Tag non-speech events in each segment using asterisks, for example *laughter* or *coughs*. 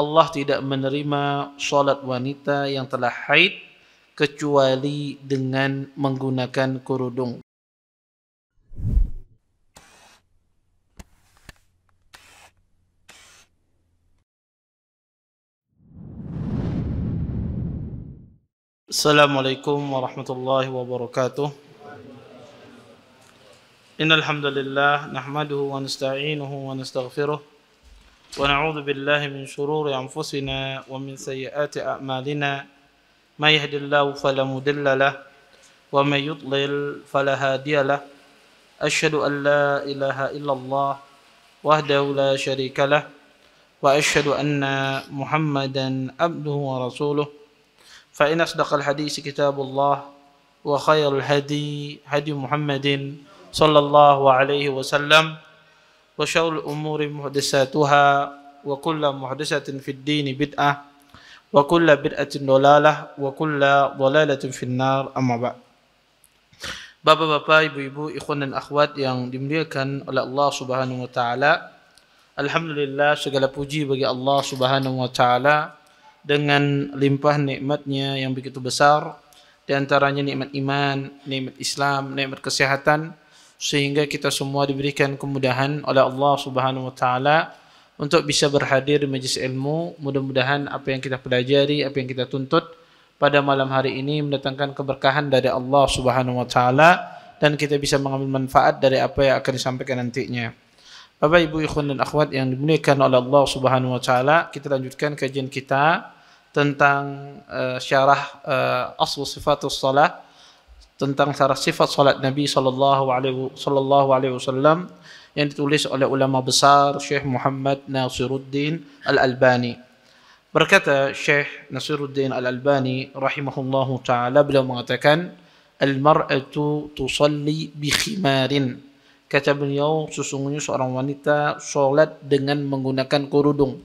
Allah tidak menerima solat wanita yang telah haid kecuali dengan menggunakan kerudung. Assalamualaikum warahmatullahi wabarakatuh. Innal hamdalillah nahmaduhu wa nasta'inuhu wa nastaghfiruh ونعوذ بالله من شرور أنفسنا ومن سيئات أعمالنا ما يهد الله فلا مضل له ومن يضلل فلا هادي له أشهد أن لا إله إلا الله وحده لا شريك له وأشهد أن محمدا عبده ورسوله فإن أصدق الحديث كتاب الله وخير الهدي هدي محمد صلى الله عليه وسلم وشر الأمور محدثاتها وكل محدثة في الدين بدعة وكل بدعة ضلالة وكل ضلالة في النار أما بعد Bapak-bapak, ibu-ibu, ikhwan dan akhwat yang dimuliakan oleh Allah Subhanahu wa taala. Alhamdulillah segala puji bagi Allah Subhanahu wa taala dengan limpah nikmatnya yang begitu besar di antaranya nikmat iman, nikmat Islam, nikmat kesehatan, sehingga kita semua diberikan kemudahan oleh Allah Subhanahu wa taala untuk bisa berhadir di majlis ilmu. Mudah-mudahan apa yang kita pelajari, apa yang kita tuntut pada malam hari ini mendatangkan keberkahan dari Allah Subhanahu wa taala dan kita bisa mengambil manfaat dari apa yang akan disampaikan nantinya. Bapak Ibu ikhwan dan akhwat yang dimuliakan oleh Allah Subhanahu wa taala, kita lanjutkan kajian kita tentang uh, syarah uh, eh, asal sifatus salah. tentang sarah sifat salat Nabi sallallahu alaihi sallallahu alaihi wasallam yang ditulis oleh ulama besar Syekh Muhammad Nasiruddin Al-Albani. Berkata Syekh Nasiruddin Al-Albani rahimahullahu taala beliau mengatakan al-mar'atu tusalli bi khimarin. Kata beliau sesungguhnya seorang wanita salat dengan menggunakan kerudung.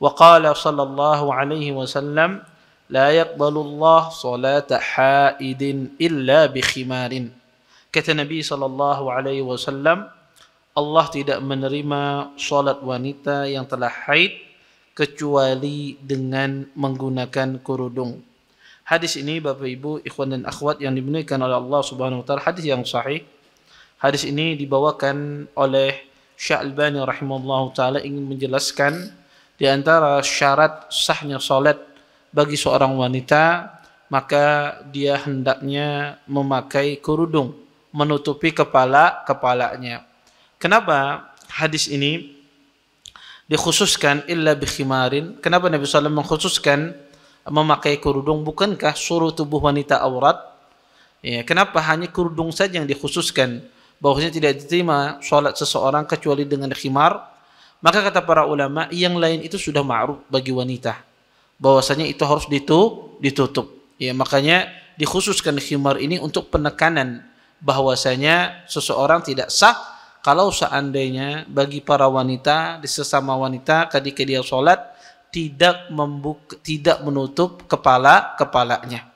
Wa qala sallallahu alaihi wasallam لا يقبل الله صلاة حائد إلا بخمار Kata Nabi sallallahu alaihi wasallam, Allah tidak menerima salat wanita yang telah haid kecuali dengan menggunakan kerudung. Hadis ini Bapak Ibu, ikhwan dan akhwat yang dimuliakan oleh Allah Subhanahu wa taala, hadis yang sahih. Hadis ini dibawakan oleh Syalbani rahimahullah taala ingin menjelaskan di antara syarat sahnya salat bagi seorang wanita maka dia hendaknya memakai kerudung menutupi kepala kepalanya. Kenapa hadis ini dikhususkan illa bikhimarin? Kenapa Nabi SAW mengkhususkan memakai kerudung? Bukankah suruh tubuh wanita aurat? Ya, kenapa hanya kerudung saja yang dikhususkan? Bahwasanya tidak diterima sholat seseorang kecuali dengan khimar. Maka kata para ulama, yang lain itu sudah ma'ruf bagi wanita. bahwasanya itu harus ditu, ditutup. Ya, makanya dikhususkan khimar ini untuk penekanan bahwasanya seseorang tidak sah kalau seandainya bagi para wanita di sesama wanita ketika dia sholat tidak membuka, tidak menutup kepala kepalanya.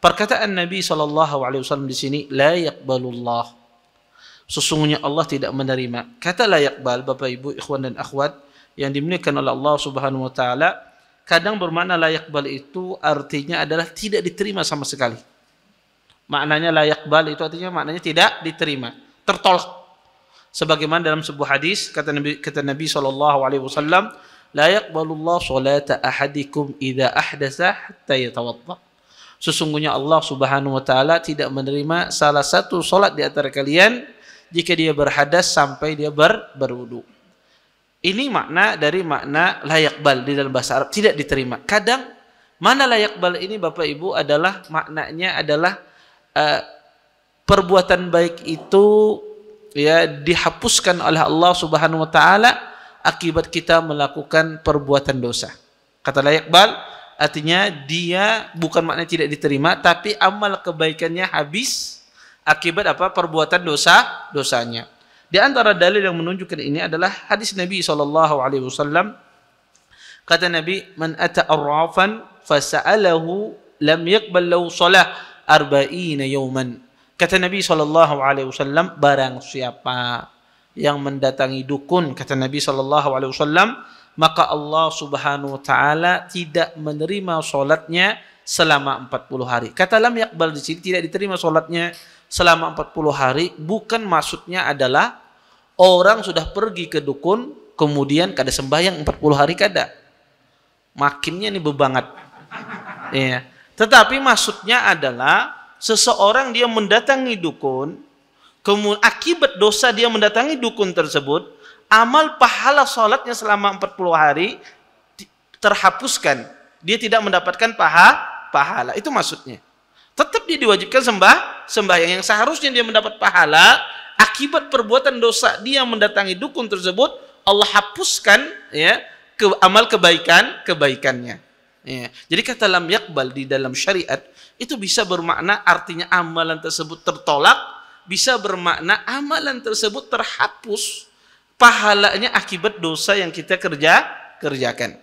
Perkataan Nabi saw Alaihi di sini layak balullah. Sesungguhnya Allah tidak menerima. Kata layak bal, Bapak Ibu, Ikhwan dan Akhwat yang dimiliki oleh Allah Subhanahu Wa Taala kadang bermakna layak bal itu artinya adalah tidak diterima sama sekali. Maknanya layak bal itu artinya maknanya tidak diterima, tertolak. Sebagaimana dalam sebuah hadis kata Nabi kata Nabi sallallahu alaihi wasallam, la ahadikum idza ahdatha hatta yatawadda. Sesungguhnya Allah Subhanahu wa taala tidak menerima salah satu solat di antara kalian jika dia berhadas sampai dia ber berwudu. Ini makna dari makna layak bal di dalam bahasa Arab tidak diterima. Kadang mana layak bal ini Bapak Ibu adalah maknanya adalah uh, perbuatan baik itu ya dihapuskan oleh Allah Subhanahu wa taala akibat kita melakukan perbuatan dosa. Kata layak bal artinya dia bukan makna tidak diterima tapi amal kebaikannya habis akibat apa perbuatan dosa dosanya. Di antara dalil yang menunjukkan ini adalah hadis Nabi sallallahu alaihi wasallam kata Nabi man ata arrafan fasa'alahu lam yaqbal lahu shalah arba'ina yawman. Kata Nabi sallallahu alaihi wasallam barang siapa yang mendatangi dukun kata Nabi sallallahu alaihi wasallam maka Allah Subhanahu wa taala tidak menerima salatnya selama 40 hari. Kata lam yakbal di sini tidak diterima salatnya selama 40 hari bukan maksudnya adalah orang sudah pergi ke dukun kemudian kada sembahyang 40 hari kada. Makinnya ini bebangat. ya Tetapi maksudnya adalah seseorang dia mendatangi dukun kemudian akibat dosa dia mendatangi dukun tersebut amal pahala sholatnya selama 40 hari terhapuskan. Dia tidak mendapatkan paha, pahala. Itu maksudnya tetap dia diwajibkan sembah sembahyang yang seharusnya dia mendapat pahala akibat perbuatan dosa dia mendatangi dukun tersebut Allah hapuskan ya ke amal kebaikan kebaikannya Ya. Jadi kata lam yakbal di dalam syariat itu bisa bermakna artinya amalan tersebut tertolak, bisa bermakna amalan tersebut terhapus pahalanya akibat dosa yang kita kerja kerjakan.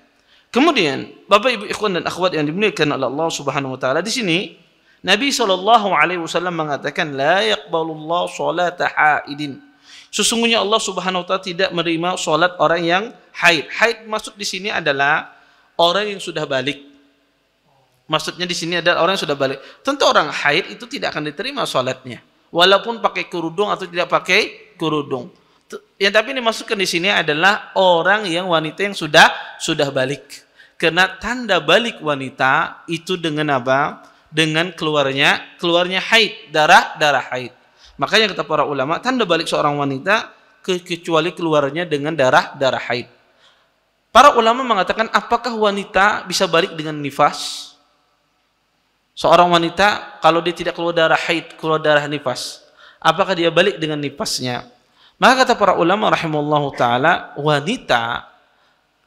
Kemudian Bapak Ibu ikhwan dan akhwat yang dimuliakan oleh Allah Subhanahu wa taala di sini Nabi Shallallahu Alaihi Wasallam mengatakan, la yakbalullah solat haidin. Sesungguhnya Allah Subhanahu Wa Taala tidak menerima solat orang yang haid. Haid maksud di sini adalah orang yang sudah balik. Maksudnya di sini ada orang yang sudah balik. Tentu orang haid itu tidak akan diterima solatnya, walaupun pakai kerudung atau tidak pakai kerudung. Yang tapi dimasukkan di sini adalah orang yang wanita yang sudah sudah balik. Karena tanda balik wanita itu dengan apa? dengan keluarnya keluarnya haid, darah-darah haid. Makanya kata para ulama, tanda balik seorang wanita kecuali keluarnya dengan darah-darah haid. Para ulama mengatakan apakah wanita bisa balik dengan nifas? Seorang wanita kalau dia tidak keluar darah haid, keluar darah nifas, apakah dia balik dengan nifasnya? Maka kata para ulama rahimahullah taala, wanita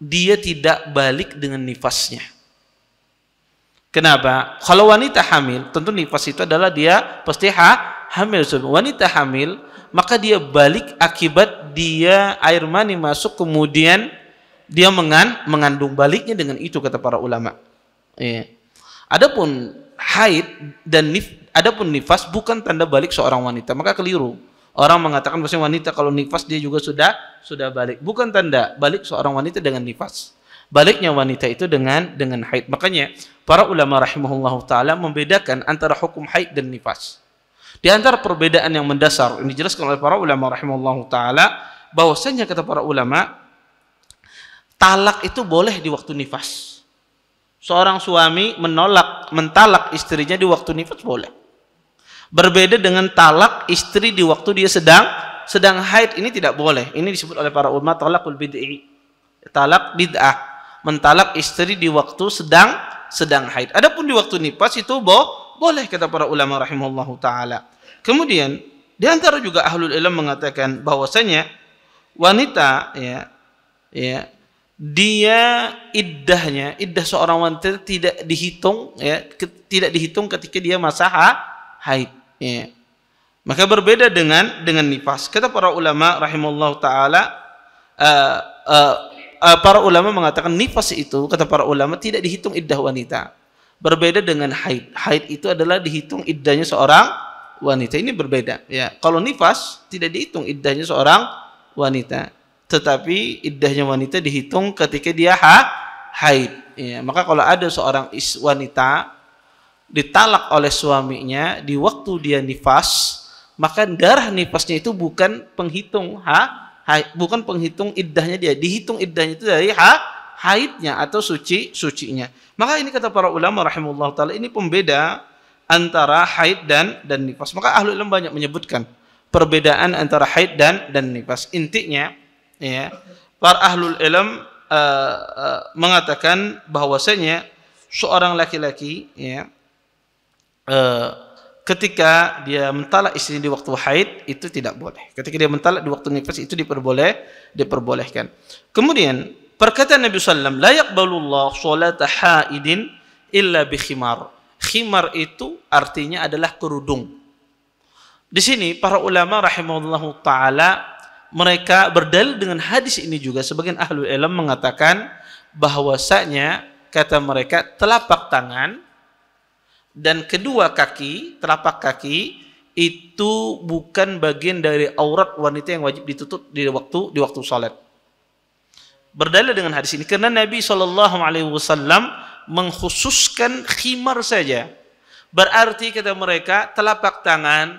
dia tidak balik dengan nifasnya Kenapa? Kalau wanita hamil, tentu nifas itu adalah dia pasti ha, hamil. Wanita hamil, maka dia balik akibat dia air mani masuk kemudian dia mengan, mengandung baliknya dengan itu kata para ulama. Ya. Adapun haid dan nif, adapun nifas bukan tanda balik seorang wanita, maka keliru. Orang mengatakan bahwa wanita kalau nifas dia juga sudah sudah balik. Bukan tanda balik seorang wanita dengan nifas baliknya wanita itu dengan dengan haid. Makanya para ulama rahimahullah taala membedakan antara hukum haid dan nifas. Di antara perbedaan yang mendasar ini dijelaskan oleh para ulama rahimahullah taala bahwasanya kata para ulama talak itu boleh di waktu nifas. Seorang suami menolak, mentalak istrinya di waktu nifas boleh. Berbeda dengan talak istri di waktu dia sedang sedang haid ini tidak boleh. Ini disebut oleh para ulama talakul bid'i. Talak bid'ah mentalak istri di waktu sedang sedang haid. Adapun di waktu nifas itu bo boleh kata para ulama rahimahullahu taala. Kemudian di antara juga ahlul ilm mengatakan bahwasanya wanita ya ya dia iddahnya iddah seorang wanita tidak dihitung ya ke, tidak dihitung ketika dia masa haid ya. Maka berbeda dengan dengan nifas. Kata para ulama rahimahullah taala uh, uh, uh, para ulama mengatakan nifas itu kata para ulama tidak dihitung iddah wanita. Berbeda dengan haid. Haid itu adalah dihitung iddahnya seorang wanita. Ini berbeda ya. Kalau nifas tidak dihitung iddahnya seorang wanita, tetapi iddahnya wanita dihitung ketika dia ha haid. Ya, maka kalau ada seorang is wanita ditalak oleh suaminya di waktu dia nifas, maka darah nifasnya itu bukan penghitung ha haid, bukan penghitung iddahnya dia, dihitung iddahnya itu dari ha, haidnya atau suci sucinya. Maka ini kata para ulama rahimullah taala ini pembeda antara haid dan dan nifas. Maka ahlu ilmu banyak menyebutkan perbedaan antara haid dan dan nifas. Intinya ya, para ahlul ilm uh, uh, mengatakan bahwasanya seorang laki-laki ya uh, ketika dia mentalak istrinya di waktu haid itu tidak boleh. Ketika dia mentalak di waktu nifas itu diperboleh diperbolehkan. Kemudian perkataan Nabi sallam la yaqbalullah sholat haidin illa bi khimar. Khimar itu artinya adalah kerudung. Di sini para ulama rahimahullah taala mereka berdalil dengan hadis ini juga sebagian ahlu ilm mengatakan bahwasanya kata mereka telapak tangan dan kedua kaki, telapak kaki itu bukan bagian dari aurat wanita yang wajib ditutup di waktu di waktu salat. Berdalil dengan hadis ini karena Nabi Shallallahu alaihi wasallam mengkhususkan khimar saja. Berarti kata mereka telapak tangan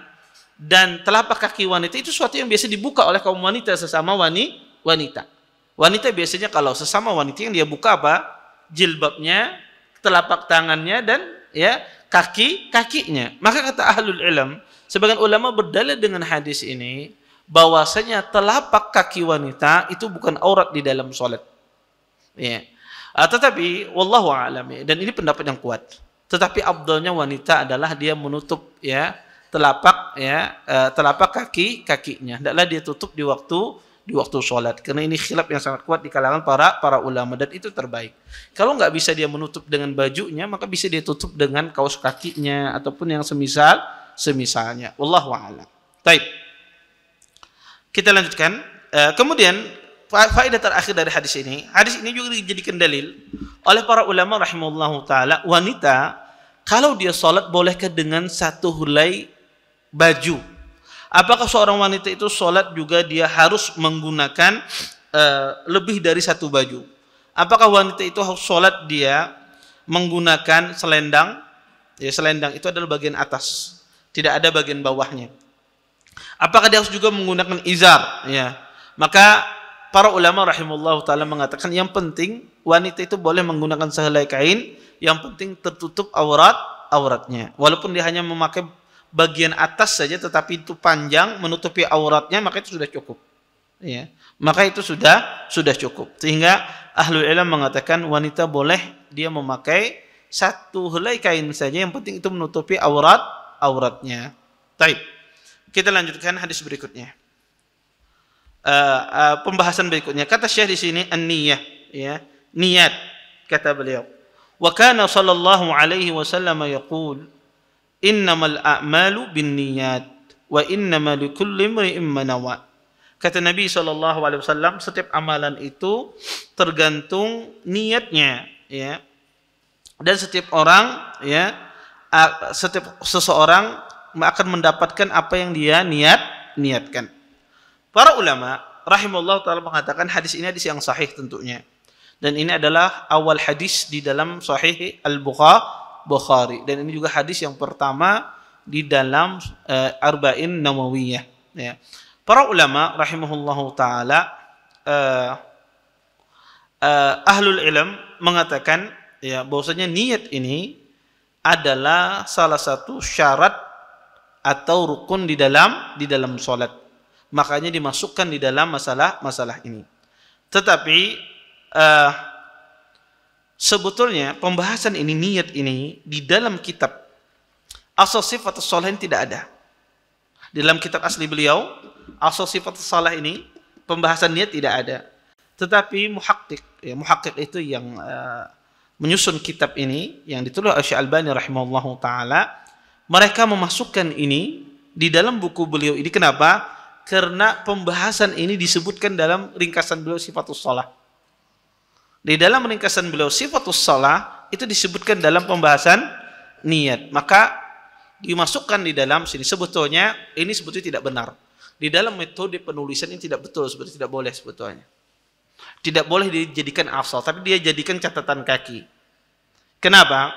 dan telapak kaki wanita itu suatu yang biasa dibuka oleh kaum wanita sesama wani, wanita. Wanita biasanya kalau sesama wanita yang dia buka apa? Jilbabnya, telapak tangannya dan ya kaki kakinya. Maka kata ahlul ilm, sebagian ulama berdalil dengan hadis ini bahwasanya telapak kaki wanita itu bukan aurat di dalam sholat. Ya. Uh, tetapi wallahu alam ya, dan ini pendapat yang kuat. Tetapi abdulnya wanita adalah dia menutup ya telapak ya uh, telapak kaki kakinya. Hendaklah dia tutup di waktu di waktu sholat. Karena ini khilaf yang sangat kuat di kalangan para para ulama dan itu terbaik. Kalau nggak bisa dia menutup dengan bajunya, maka bisa dia tutup dengan kaos kakinya ataupun yang semisal semisalnya. Wallahu a'lam. Baik. Kita lanjutkan. Eh, kemudian faedah terakhir dari hadis ini, hadis ini juga dijadikan dalil oleh para ulama rahimullah taala wanita kalau dia sholat bolehkah dengan satu helai baju Apakah seorang wanita itu sholat juga dia harus menggunakan uh, lebih dari satu baju? Apakah wanita itu harus sholat dia menggunakan selendang? Ya, selendang itu adalah bagian atas, tidak ada bagian bawahnya. Apakah dia harus juga menggunakan izar? Ya, maka para ulama rahimullah taala mengatakan yang penting wanita itu boleh menggunakan sehelai kain, yang penting tertutup aurat auratnya, walaupun dia hanya memakai bagian atas saja tetapi itu panjang menutupi auratnya maka itu sudah cukup ya maka itu sudah sudah cukup sehingga ahlu ilm mengatakan wanita boleh dia memakai satu helai kain saja yang penting itu menutupi aurat auratnya Taib. kita lanjutkan hadis berikutnya uh, uh, pembahasan berikutnya kata syekh di sini niat ya niat kata beliau wa kana sallallahu alaihi wasallam yaqul innamal a'malu bin niyat wa innama likulli imri'in manawa kata Nabi saw setiap amalan itu tergantung niatnya ya dan setiap orang ya setiap seseorang akan mendapatkan apa yang dia niat niatkan para ulama rahimullah taala mengatakan hadis ini hadis yang sahih tentunya dan ini adalah awal hadis di dalam sahih al-Bukhari Bukhari dan ini juga hadis yang pertama di dalam uh, Arba'in Nawawiyah ya. Para ulama rahimahullah taala uh, uh, ahlul ilm mengatakan ya bahwasanya niat ini adalah salah satu syarat atau rukun di dalam di dalam salat. Makanya dimasukkan di dalam masalah masalah ini. Tetapi uh, Sebetulnya pembahasan ini, niat ini di dalam kitab asal sifat solehin tidak ada. Di dalam kitab asli beliau, asal sifat salah ini pembahasan niat tidak ada. Tetapi muhakkik, ya muhakkik itu yang uh, menyusun kitab ini yang ditulis oleh Syekh Albani rahimahullahu taala, mereka memasukkan ini di dalam buku beliau ini kenapa? Karena pembahasan ini disebutkan dalam ringkasan beliau sifatus salah. Di dalam ringkasan beliau sifatus salah itu disebutkan dalam pembahasan niat. Maka dimasukkan di dalam sini sebetulnya ini sebetulnya tidak benar. Di dalam metode penulisan ini tidak betul, sebetulnya tidak boleh sebetulnya. Tidak boleh dijadikan afsal, tapi dia jadikan catatan kaki. Kenapa?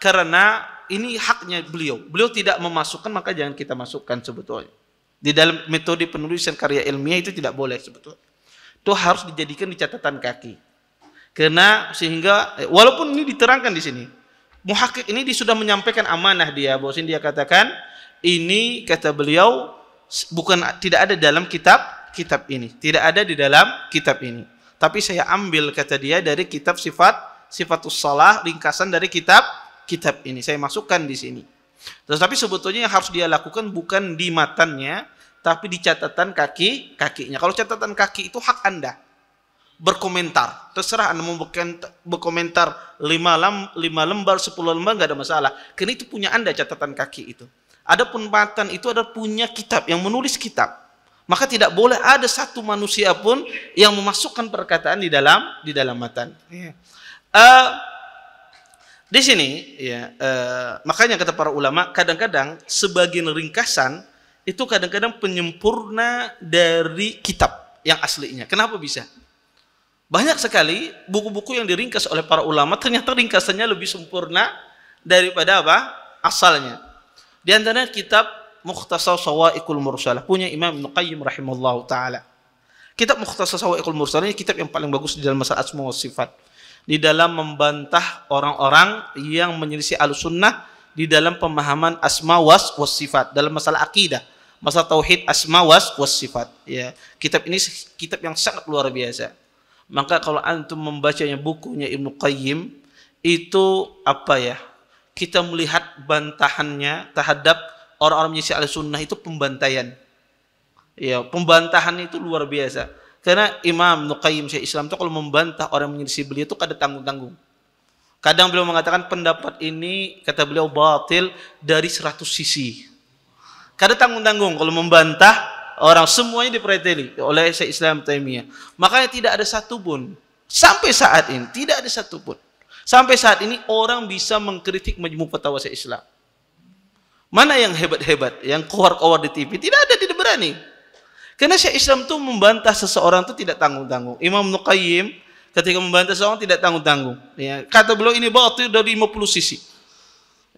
Karena ini haknya beliau. Beliau tidak memasukkan maka jangan kita masukkan sebetulnya. Di dalam metode penulisan karya ilmiah itu tidak boleh sebetulnya. Itu harus dijadikan di catatan kaki. Kena sehingga eh, walaupun ini diterangkan di sini, muhakik ini dia sudah menyampaikan amanah dia, bosin dia katakan ini kata beliau bukan tidak ada dalam kitab kitab ini, tidak ada di dalam kitab ini. Tapi saya ambil kata dia dari kitab sifat sifatus salah ringkasan dari kitab kitab ini saya masukkan di sini. Tapi sebetulnya yang harus dia lakukan bukan di matanya, tapi di catatan kaki kakinya. Kalau catatan kaki itu hak Anda berkomentar. Terserah Anda mau berkomentar 5 lem, lima lembar, sepuluh lembar, nggak ada masalah. Karena itu punya Anda catatan kaki itu. Adapun matan itu ada punya kitab, yang menulis kitab. Maka tidak boleh ada satu manusia pun yang memasukkan perkataan di dalam di dalam matan. Uh, di sini, ya, uh, makanya kata para ulama, kadang-kadang sebagian ringkasan itu kadang-kadang penyempurna dari kitab yang aslinya. Kenapa bisa? Banyak sekali buku-buku yang diringkas oleh para ulama ternyata ringkasannya lebih sempurna daripada apa? asalnya. Di antaranya kitab Mukhtasar Sawaiqul Mursalah punya Imam Ibnu Qayyim rahimallahu taala. Kitab Mukhtasar Sawaiqul Mursalah ini kitab yang paling bagus di dalam masalah asma wa sifat. Di dalam membantah orang-orang yang menyelisih al-sunnah di dalam pemahaman asma was, was sifat dalam masalah akidah masalah tauhid asma was was sifat ya kitab ini kitab yang sangat luar biasa maka kalau antum membacanya bukunya Ibnu Qayyim itu apa ya? Kita melihat bantahannya terhadap orang-orang menyisi al-sunnah itu pembantaian. Ya, pembantahan itu luar biasa. Karena Imam Nukaim Syekh Islam itu kalau membantah orang menyisi beliau itu kadang tanggung-tanggung. Kadang beliau mengatakan pendapat ini kata beliau batil dari 100 sisi. Kadang tanggung-tanggung kalau membantah orang semuanya dipreteli oleh Syekh Islam Taimiyah. Makanya tidak ada satu pun sampai saat ini tidak ada satu pun Sampai saat ini orang bisa mengkritik majmu fatwa Syekh Islam. Mana yang hebat-hebat, yang keluar-keluar di TV? Tidak ada, tidak berani. Karena Syekh Islam itu membantah seseorang itu tidak tanggung-tanggung. Imam Nuqayyim ketika membantah seseorang tidak tanggung-tanggung. Ya. Kata beliau ini batil dari 50 sisi.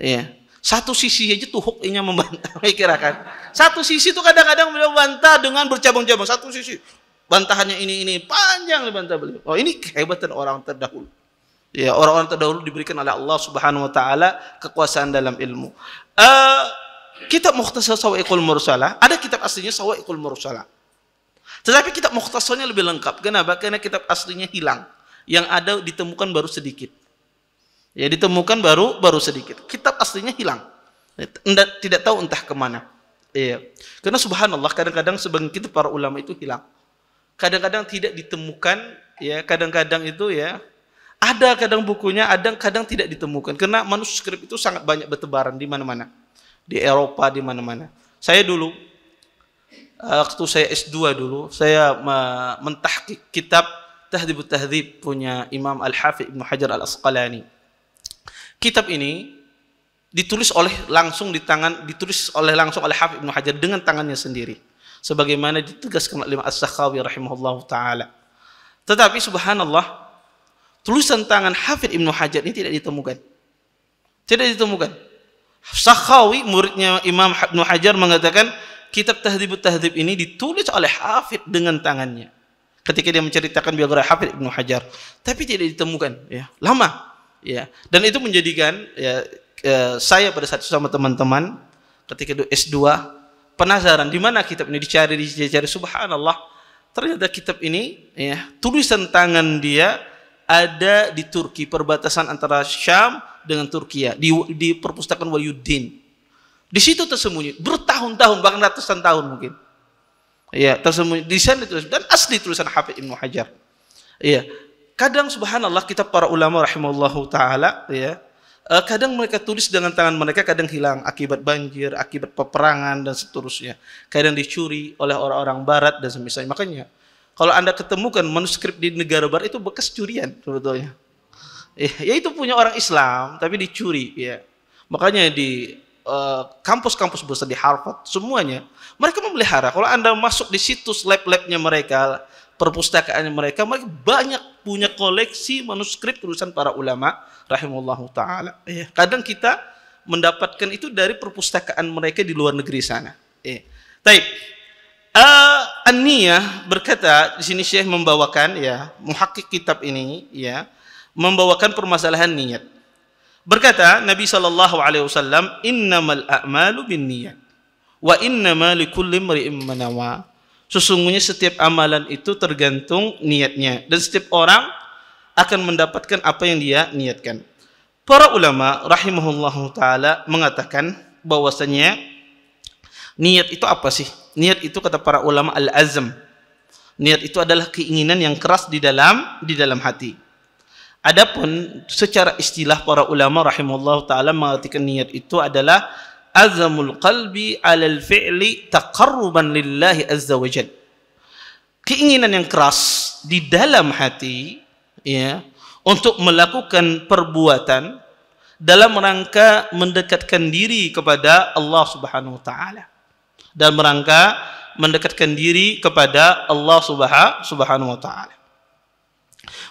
Ya. Satu sisi aja tuh yang membantah, *laughs* kira kan. Satu sisi tuh kadang-kadang beliau bantah dengan bercabang-cabang. Satu sisi bantahannya ini ini panjang bantah beliau. Oh ini kehebatan orang terdahulu. Ya orang-orang terdahulu diberikan oleh Allah Subhanahu Wa Taala kekuasaan dalam ilmu. Uh, kitab Mukhtasar sawaiqul Mursalah ada kitab aslinya sawaiqul Mursalah. Tetapi kitab Mukhtasarnya lebih lengkap. Kenapa? Karena kitab aslinya hilang. Yang ada ditemukan baru sedikit. Ya ditemukan baru baru sedikit. Kitab aslinya hilang. tidak tidak tahu entah kemana. ya Karena subhanallah kadang-kadang sebagian kita para ulama itu hilang. Kadang-kadang tidak ditemukan, ya kadang-kadang itu ya ada kadang bukunya, ada kadang tidak ditemukan. Karena manuskrip itu sangat banyak bertebaran di mana-mana. Di Eropa di mana-mana. Saya dulu eh, waktu saya S2 dulu, saya mentahkik kitab Tahdhibut Tahdib punya Imam Al-Hafiz Ibn Hajar Al-Asqalani kitab ini ditulis oleh langsung di tangan ditulis oleh langsung oleh Hafidh Ibnu Hajar dengan tangannya sendiri sebagaimana ditegaskan oleh As-Sakhawi rahimahullahu taala. Tetapi subhanallah tulisan tangan Hafidh Ibnu Hajar ini tidak ditemukan. Tidak ditemukan. Sakhawi muridnya Imam Ibnu Hajar mengatakan kitab Tahdzibut Tahdzib ini ditulis oleh Hafidh dengan tangannya ketika dia menceritakan biografi Hafidh Ibnu Hajar tapi tidak ditemukan ya lama Ya, dan itu menjadikan ya, ya saya pada saat itu sama teman-teman ketika S2 penasaran di mana kitab ini dicari dicari subhanallah ternyata kitab ini ya tulisan tangan dia ada di Turki perbatasan antara Syam dengan Turkiya di, di perpustakaan Waliuddin di situ tersembunyi bertahun-tahun bahkan ratusan tahun mungkin ya tersembunyi di sana dan asli tulisan Hafiz Ibnu Hajar ya kadang subhanallah kitab para ulama rahimallahu taala ya eh, kadang mereka tulis dengan tangan mereka kadang hilang akibat banjir, akibat peperangan dan seterusnya. Kadang dicuri oleh orang-orang barat dan semisalnya. Makanya kalau Anda ketemukan manuskrip di negara barat itu bekas curian sebetulnya. Eh, ya, itu punya orang Islam tapi dicuri ya. Makanya di eh, kampus-kampus uh, besar di Harvard semuanya mereka memelihara. Kalau Anda masuk di situs lab-labnya mereka perpustakaan mereka, mereka banyak punya koleksi manuskrip tulisan para ulama Rahimullah taala. yeah. kadang kita mendapatkan itu dari perpustakaan mereka di luar negeri sana. yeah. Baik. Uh, berkata di sini Syekh membawakan ya muhakkik kitab ini ya membawakan permasalahan niat. Berkata Nabi Shallallahu Alaihi Wasallam, Innamal a'malu bin niat, wa innama kulli mri'in manawa. Sesungguhnya setiap amalan itu tergantung niatnya dan setiap orang akan mendapatkan apa yang dia niatkan. Para ulama rahimahullah taala mengatakan bahwasanya niat itu apa sih? Niat itu kata para ulama al-azm. Niat itu adalah keinginan yang keras di dalam di dalam hati. Adapun secara istilah para ulama rahimahullah taala mengatakan niat itu adalah azamul qalbi alal fi'li taqarruban lillahi azza wa jal. Keinginan yang keras di dalam hati ya untuk melakukan perbuatan dalam rangka mendekatkan diri kepada Allah Subhanahu wa taala dan rangka mendekatkan diri kepada Allah Subhanahu wa taala.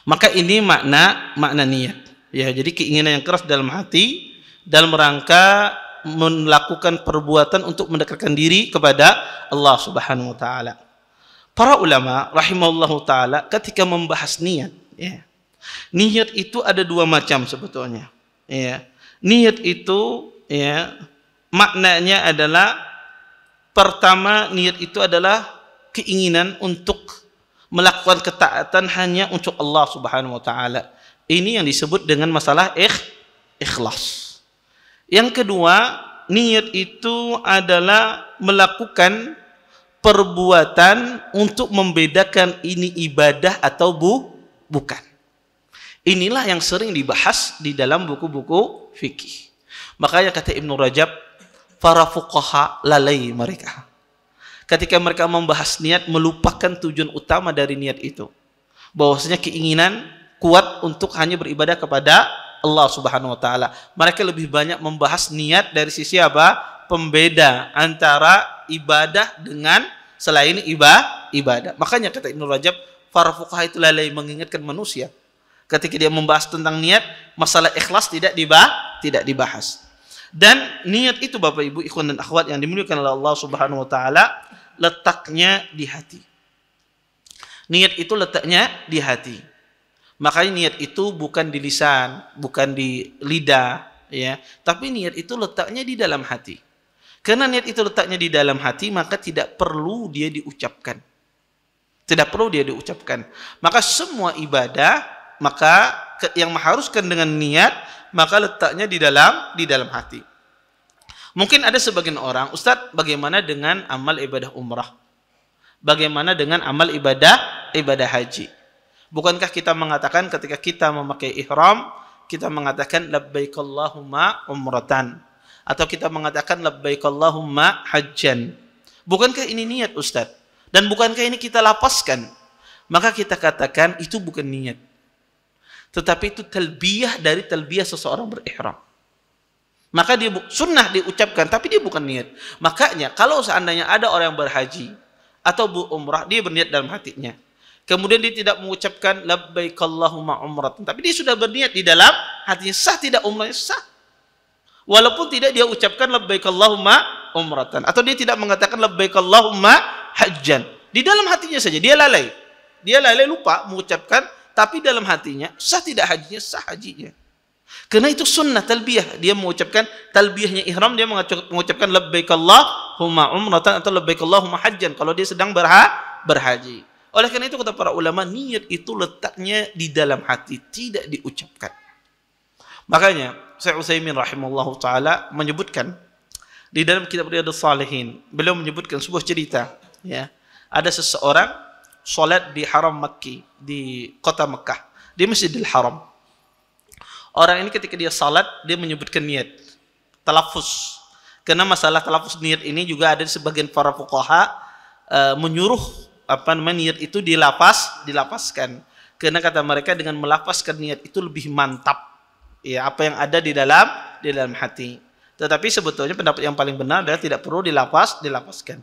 Maka ini makna makna niat. Ya, jadi keinginan yang keras dalam hati dalam rangka melakukan perbuatan untuk mendekatkan diri kepada Allah Subhanahu wa taala. Para ulama rahimallahu taala ketika membahas niat, ya. Niat itu ada dua macam sebetulnya, ya. Niat itu ya maknanya adalah pertama niat itu adalah keinginan untuk melakukan ketaatan hanya untuk Allah Subhanahu wa taala. Ini yang disebut dengan masalah ikh, ikhlas. Yang kedua, niat itu adalah melakukan perbuatan untuk membedakan ini ibadah atau bu, bukan. Inilah yang sering dibahas di dalam buku-buku fikih. Makanya kata Ibnu Rajab, para fuqaha lalai mereka. Ketika mereka membahas niat, melupakan tujuan utama dari niat itu. Bahwasanya keinginan kuat untuk hanya beribadah kepada Allah Subhanahu wa taala. Mereka lebih banyak membahas niat dari sisi apa? Pembeda antara ibadah dengan selain ibadah, ibadah. Makanya kata Ibnu Rajab, para fuqaha itu lalai mengingatkan manusia. Ketika dia membahas tentang niat, masalah ikhlas tidak dibahas, tidak dibahas. Dan niat itu Bapak Ibu ikhwan dan akhwat yang dimuliakan oleh Allah Subhanahu wa taala letaknya di hati. Niat itu letaknya di hati. Makanya niat itu bukan di lisan, bukan di lidah, ya. Tapi niat itu letaknya di dalam hati. Karena niat itu letaknya di dalam hati, maka tidak perlu dia diucapkan. Tidak perlu dia diucapkan. Maka semua ibadah, maka yang mengharuskan dengan niat, maka letaknya di dalam di dalam hati. Mungkin ada sebagian orang, Ustadz, bagaimana dengan amal ibadah umrah? Bagaimana dengan amal ibadah ibadah haji? Bukankah kita mengatakan ketika kita memakai ihram, kita mengatakan labbaikallahumma Allahumma umratan atau kita mengatakan labbaikallahumma Allahumma hajjan. Bukankah ini niat Ustaz? Dan bukankah ini kita lapaskan? Maka kita katakan itu bukan niat. Tetapi itu talbiyah dari talbiyah seseorang berihram. Maka dia sunnah diucapkan, tapi dia bukan niat. Makanya kalau seandainya ada orang yang berhaji atau umrah dia berniat dalam hatinya. Kemudian dia tidak mengucapkan labbaik Allahumma umrah. Tapi dia sudah berniat di dalam hatinya sah tidak umrahnya sah. Walaupun tidak dia ucapkan labbaik Allahumma umratan atau dia tidak mengatakan labbaik Allahumma hajjan. Di dalam hatinya saja dia lalai. Dia lalai lupa mengucapkan tapi dalam hatinya sah tidak hajinya sah hajinya. Karena itu sunnah talbiyah. Dia mengucapkan talbiyahnya ihram dia mengucapkan labbaik Allahumma umratan atau labbaik Allahumma hajjan kalau dia sedang berha berhaji. Oleh karena itu kata para ulama, niat itu letaknya di dalam hati, tidak diucapkan. Makanya, saya Utsaimin rahimallahu taala menyebutkan di dalam kitab Riyadhus Salihin, beliau menyebutkan sebuah cerita, ya. Ada seseorang salat di Haram Makki, di kota Mekah, di Masjidil Haram. Orang ini ketika dia salat, dia menyebutkan niat, talafus. Karena masalah talafus niat ini juga ada di sebagian para fuqaha eh, menyuruh apa namanya niat itu dilapas, dilapaskan. Karena kata mereka dengan melapaskan niat itu lebih mantap. Ya, apa yang ada di dalam di dalam hati. Tetapi sebetulnya pendapat yang paling benar adalah tidak perlu dilapas, dilapaskan.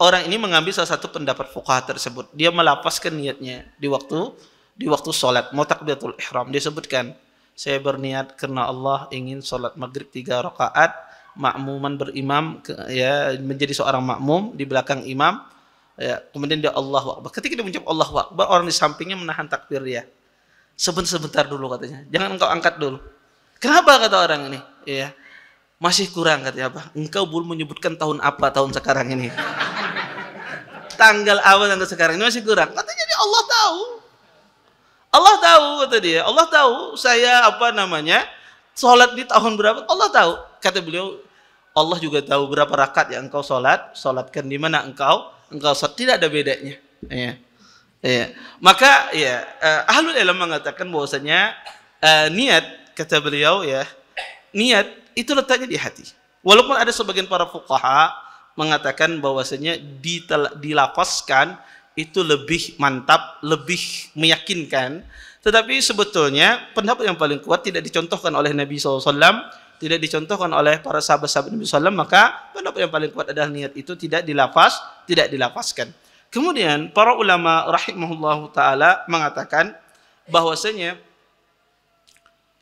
Orang ini mengambil salah satu pendapat fuqaha tersebut. Dia melapaskan niatnya di waktu di waktu sholat. Mau takbiratul ihram. Dia sebutkan, saya berniat karena Allah ingin sholat maghrib tiga rakaat makmuman berimam ya menjadi seorang makmum di belakang imam Ya, kemudian dia Allah Akbar. Ketika dia mengucap Allahu Akbar, orang di sampingnya menahan takbir dia. Sebentar sebentar dulu katanya. Jangan engkau angkat dulu. Kenapa kata orang ini? Ya. Masih kurang katanya apa? Engkau belum menyebutkan tahun apa tahun sekarang ini. tanggal awal tanggal sekarang ini masih kurang. Katanya dia Allah tahu. Allah tahu kata dia. Allah tahu saya apa namanya? Sholat di tahun berapa? Allah tahu. Kata beliau, Allah juga tahu berapa rakaat yang engkau sholat, sholatkan di mana engkau Ghassad. Tidak ada bedanya. Ya. Ya. Maka ya uh, ahlul ilm mengatakan bahwasanya uh, niat kata beliau ya niat itu letaknya di hati. Walaupun ada sebagian para fuqaha mengatakan bahwasanya dilapaskan itu lebih mantap, lebih meyakinkan. Tetapi sebetulnya pendapat yang paling kuat tidak dicontohkan oleh Nabi SAW tidak dicontohkan oleh para sahabat-sahabat Nabi Sallam maka pendapat yang paling kuat adalah niat itu tidak dilafaz, tidak dilafazkan. Kemudian para ulama rahimahullah taala mengatakan bahwasanya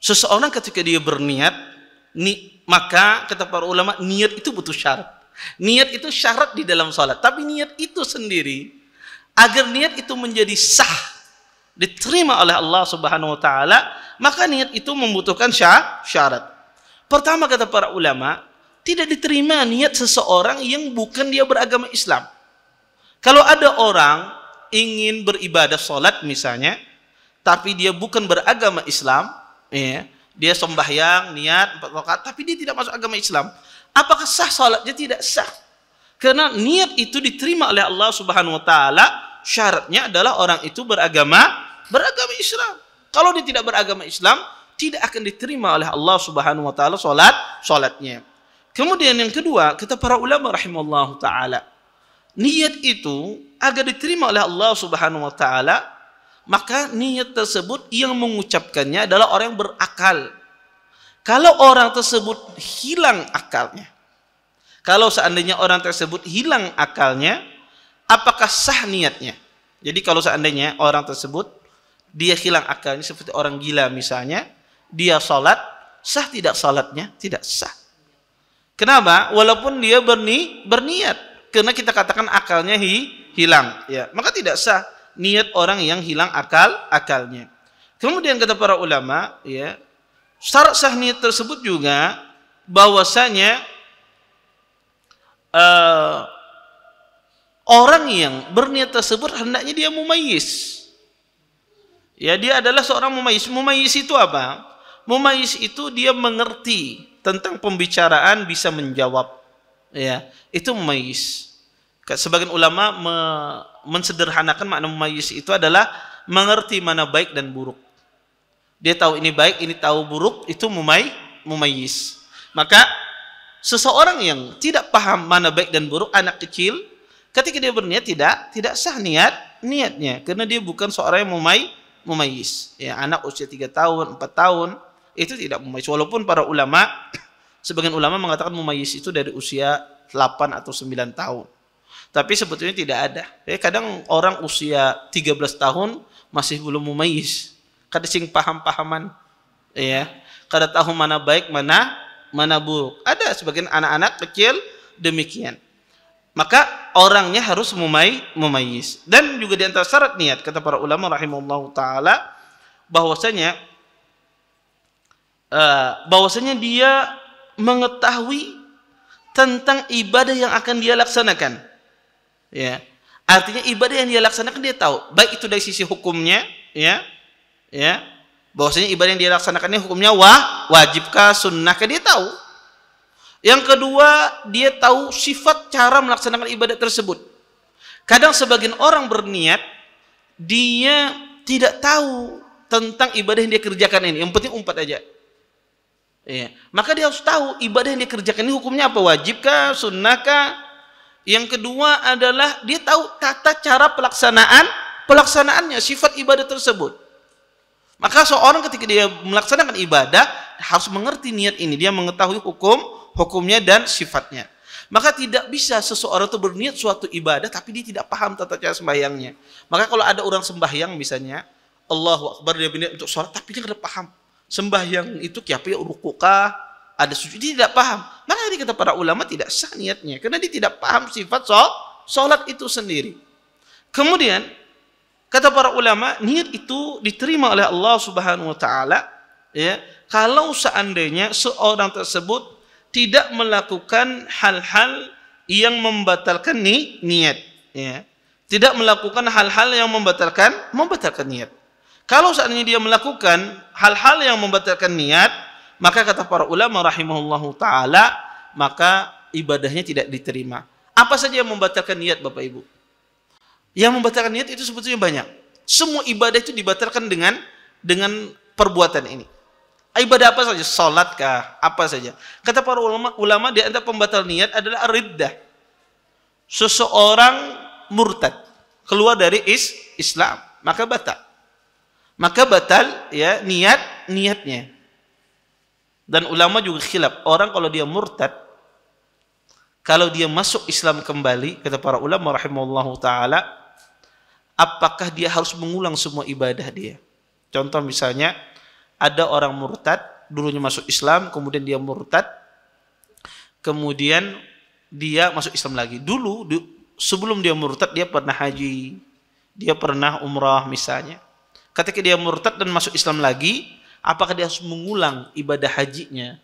seseorang ketika dia berniat ni, maka kata para ulama niat itu butuh syarat. Niat itu syarat di dalam salat, tapi niat itu sendiri agar niat itu menjadi sah diterima oleh Allah Subhanahu wa taala, maka niat itu membutuhkan syarat. Pertama kata para ulama, tidak diterima niat seseorang yang bukan dia beragama Islam. Kalau ada orang ingin beribadah sholat misalnya, tapi dia bukan beragama Islam, ya, dia sembahyang, niat, empat rakaat, tapi dia tidak masuk agama Islam. Apakah sah sholatnya? Tidak sah. Karena niat itu diterima oleh Allah Subhanahu wa taala, syaratnya adalah orang itu beragama beragama Islam. Kalau dia tidak beragama Islam, tidak akan diterima oleh Allah Subhanahu wa taala salat salatnya. Kemudian yang kedua, kata para ulama rahimallahu taala, niat itu agar diterima oleh Allah Subhanahu wa taala, maka niat tersebut yang mengucapkannya adalah orang yang berakal. Kalau orang tersebut hilang akalnya, kalau seandainya orang tersebut hilang akalnya, apakah sah niatnya? Jadi kalau seandainya orang tersebut dia hilang akalnya seperti orang gila misalnya, dia sholat, sah tidak sholatnya? Tidak sah. Kenapa? Walaupun dia berni, berniat. Karena kita katakan akalnya hi, hilang. ya Maka tidak sah niat orang yang hilang akal akalnya. Kemudian kata para ulama, ya syarat sah niat tersebut juga bahwasanya uh, orang yang berniat tersebut hendaknya dia mu'mayis. Ya, dia adalah seorang mu'mayis. Mu'mayis itu apa? Mumais itu dia mengerti tentang pembicaraan bisa menjawab ya itu mumayis sebagian ulama me mensederhanakan makna mumayis itu adalah mengerti mana baik dan buruk dia tahu ini baik ini tahu buruk itu mumai Mumais. maka seseorang yang tidak paham mana baik dan buruk anak kecil ketika dia berniat tidak tidak sah niat niatnya karena dia bukan seorang yang mumai mumayis ya anak usia 3 tahun 4 tahun itu tidak mumayis Walaupun para ulama sebagian ulama mengatakan mumayis itu dari usia 8 atau 9 tahun. Tapi sebetulnya tidak ada. Ya, kadang orang usia 13 tahun masih belum mumayis Kada sing paham-pahaman. Ya. Kada tahu mana baik, mana mana buruk. Ada sebagian anak-anak kecil demikian. Maka orangnya harus mumay, mumayis Dan juga di antara syarat niat kata para ulama rahimahullah taala bahwasanya Eh, bahwasanya dia mengetahui tentang ibadah yang akan dia laksanakan. Ya. Artinya ibadah yang dia laksanakan dia tahu, baik itu dari sisi hukumnya, ya. Ya. Bahwasanya ibadah yang dia laksanakannya hukumnya wah, wajibkah, sunnahkah dia tahu. Yang kedua, dia tahu sifat cara melaksanakan ibadah tersebut. Kadang sebagian orang berniat dia tidak tahu tentang ibadah yang dia kerjakan ini. Yang penting umpat aja. Ya. Maka dia harus tahu ibadah yang dia kerjakan ini hukumnya apa, wajibkah, sunnahkah? Yang kedua adalah dia tahu tata cara pelaksanaan pelaksanaannya, sifat ibadah tersebut. Maka seorang ketika dia melaksanakan ibadah harus mengerti niat ini, dia mengetahui hukum, hukumnya dan sifatnya. Maka tidak bisa seseorang itu berniat suatu ibadah tapi dia tidak paham tata cara sembahyangnya. Maka kalau ada orang sembahyang misalnya Allahu Akbar dia berniat untuk sholat tapi dia tidak paham sembahyang itu kiapi kuka ada sujud dia tidak paham maka ini kata para ulama tidak sah niatnya karena dia tidak paham sifat so sholat itu sendiri kemudian kata para ulama niat itu diterima oleh Allah subhanahu wa taala ya kalau seandainya seorang tersebut tidak melakukan hal-hal yang membatalkan ni niat ya tidak melakukan hal-hal yang membatalkan membatalkan niat kalau seandainya dia melakukan hal-hal yang membatalkan niat, maka kata para ulama rahimahullahu taala, maka ibadahnya tidak diterima. Apa saja yang membatalkan niat Bapak Ibu? Yang membatalkan niat itu sebetulnya banyak. Semua ibadah itu dibatalkan dengan dengan perbuatan ini. Ibadah apa saja? Salat Apa saja? Kata para ulama, ulama di antara pembatal niat adalah riddah. Seseorang murtad, keluar dari is, Islam, maka batal maka batal ya niat niatnya. Dan ulama juga khilaf, orang kalau dia murtad kalau dia masuk Islam kembali kata para ulama rahimallahu taala apakah dia harus mengulang semua ibadah dia? Contoh misalnya ada orang murtad dulunya masuk Islam kemudian dia murtad kemudian dia masuk Islam lagi. Dulu sebelum dia murtad dia pernah haji, dia pernah umrah misalnya. Ketika dia murtad dan masuk Islam lagi, apakah dia harus mengulang ibadah hajinya?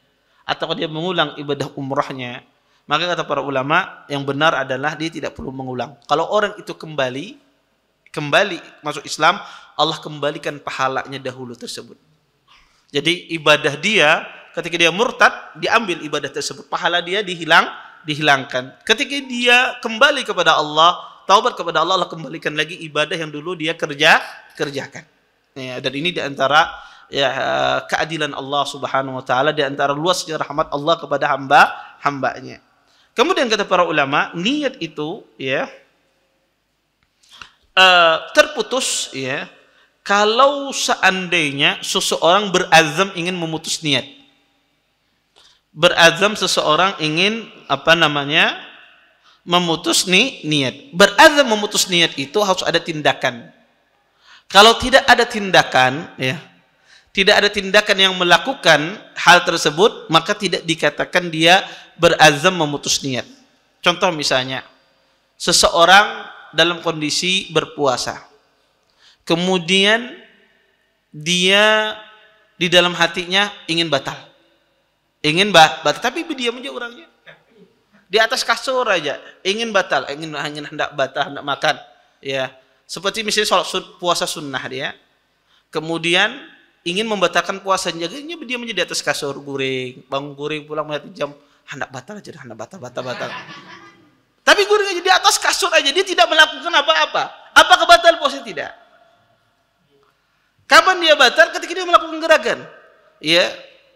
Atau dia mengulang ibadah umrahnya? Maka kata para ulama, yang benar adalah dia tidak perlu mengulang. Kalau orang itu kembali, kembali masuk Islam, Allah kembalikan pahalanya dahulu tersebut. Jadi ibadah dia ketika dia murtad diambil ibadah tersebut, pahala dia dihilang, dihilangkan. Ketika dia kembali kepada Allah, taubat kepada Allah, Allah kembalikan lagi ibadah yang dulu dia kerja kerjakan. Ya, dan ini diantara ya, eh, keadilan Allah Subhanahu Wa Taala diantara luasnya rahmat Allah kepada hamba hambanya. Kemudian kata para ulama, niat itu ya eh, terputus ya kalau seandainya seseorang berazam ingin memutus niat. Berazam seseorang ingin apa namanya? memutus ni, niat. Berazam memutus niat itu harus ada tindakan. Kalau tidak ada tindakan, ya, tidak ada tindakan yang melakukan hal tersebut, maka tidak dikatakan dia berazam memutus niat. Contoh misalnya, seseorang dalam kondisi berpuasa. Kemudian dia di dalam hatinya ingin batal. Ingin bah, batal, tapi dia menjadi orangnya. Di atas kasur aja, ingin batal, ingin, ingin hendak batal, hendak makan. Ya, seperti misalnya sholat sun, puasa sunnah dia. Kemudian ingin membatalkan puasa, puasanya, dia menjadi atas kasur guring, bangun guring pulang melihat jam, hendak batal aja, hendak batal, batal, batal. Tapi guringnya di atas kasur aja, dia tidak melakukan apa-apa. Apa kebatal puasa tidak? Kapan dia batal? Ketika dia melakukan gerakan. Ya,